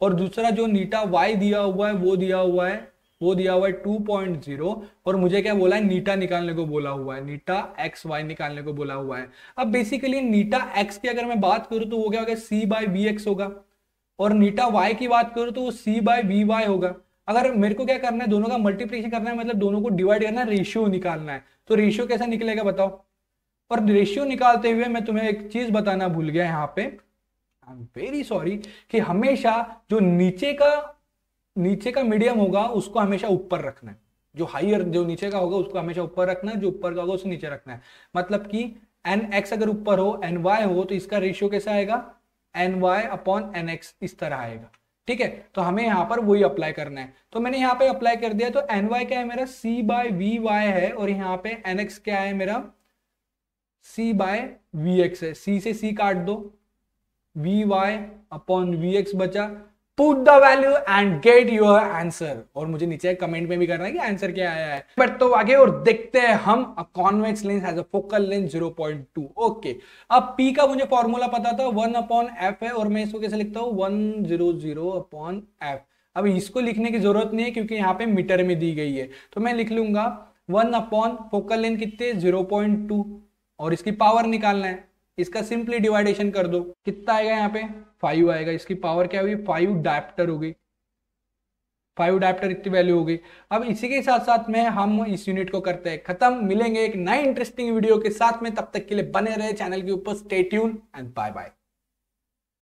और दूसरा जो नीटा वाई दिया हुआ है वो दिया हुआ है वो दिया हुआ है टू पॉइंट जीरो और मुझे क्या बोला है नीटा निकालने को बोला हुआ है नीटा एक्स वाई निकालने को बोला हुआ है अब बेसिकली नीटा एक्स की अगर मैं बात करूं तो वो क्या होगा सी बाय वी एक्स होगा और नीटा वाई की बात करूं तो वो सी बाय वी वाई होगा अगर मेरे को क्या करना है दोनों का मल्टीप्लीकेशन करना है मतलब दोनों को डिवाइड करना है रेशियो निकालना है तो रेशियो कैसा निकलेगा बताओ और रेशियो निकालते हुए मैं तुम्हें एक चीज बताना भूल गया यहाँ पे वेरी सॉरी कि हमेशा जो नीचे का नीचे का मीडियम होगा उसको हमेशा ऊपर रखना है जो हाइयर जो नीचे का होगा उसको हमेशा ऊपर रखना है जो ऊपर का होगा उसको नीचे रखना है मतलब कि एन एक्स अगर ऊपर हो एन वाई हो तो इसका रेशियो कैसा आएगा N Y upon N X इस तरह आएगा ठीक है तो हमें यहाँ पर वही अप्लाई करना है तो मैंने यहाँ पे अप्लाई कर दिया तो एन वाई क्या है मेरा सी बाय वी वाई है और यहाँ पे एन एक्स क्या है मेरा सी बाय वी एक्स है सी से सी काट दो V Y upon V X बचा put the value and get your answer और मुझे नीचे कमेंट में भी करना है कि आंसर क्या आया है बट तो आगे और देखते हैं हम convex lens as a focal lens 0.2 okay अब पी का मुझे फॉर्मूला पता था वन अपॉन एफ है और मैं इसको कैसे लिखता हूं one zero zero upon F अब इसको लिखने की जरूरत नहीं है क्योंकि यहाँ पे मीटर में दी गई है तो मैं लिख लूंगा वन अपॉन फोकल लेंथ कितने जीरो पॉइंट टू और इसकी पावर निकालना है इसका सिंपली डिवाइडेशन कर दो कितना आएगा यहाँ पे फाइव आएगा इसकी पावर क्या हुई फाइव डायप्टर हो गई फाइव डायप्टर इतनी वैल्यू हो गई अब इसी के साथ साथ में हम इस यूनिट को करते हैं खत्म मिलेंगे एक नई इंटरेस्टिंग वीडियो के साथ में तब तक के लिए बने रहे चैनल के ऊपर स्टेट्यून एंड बाय बाय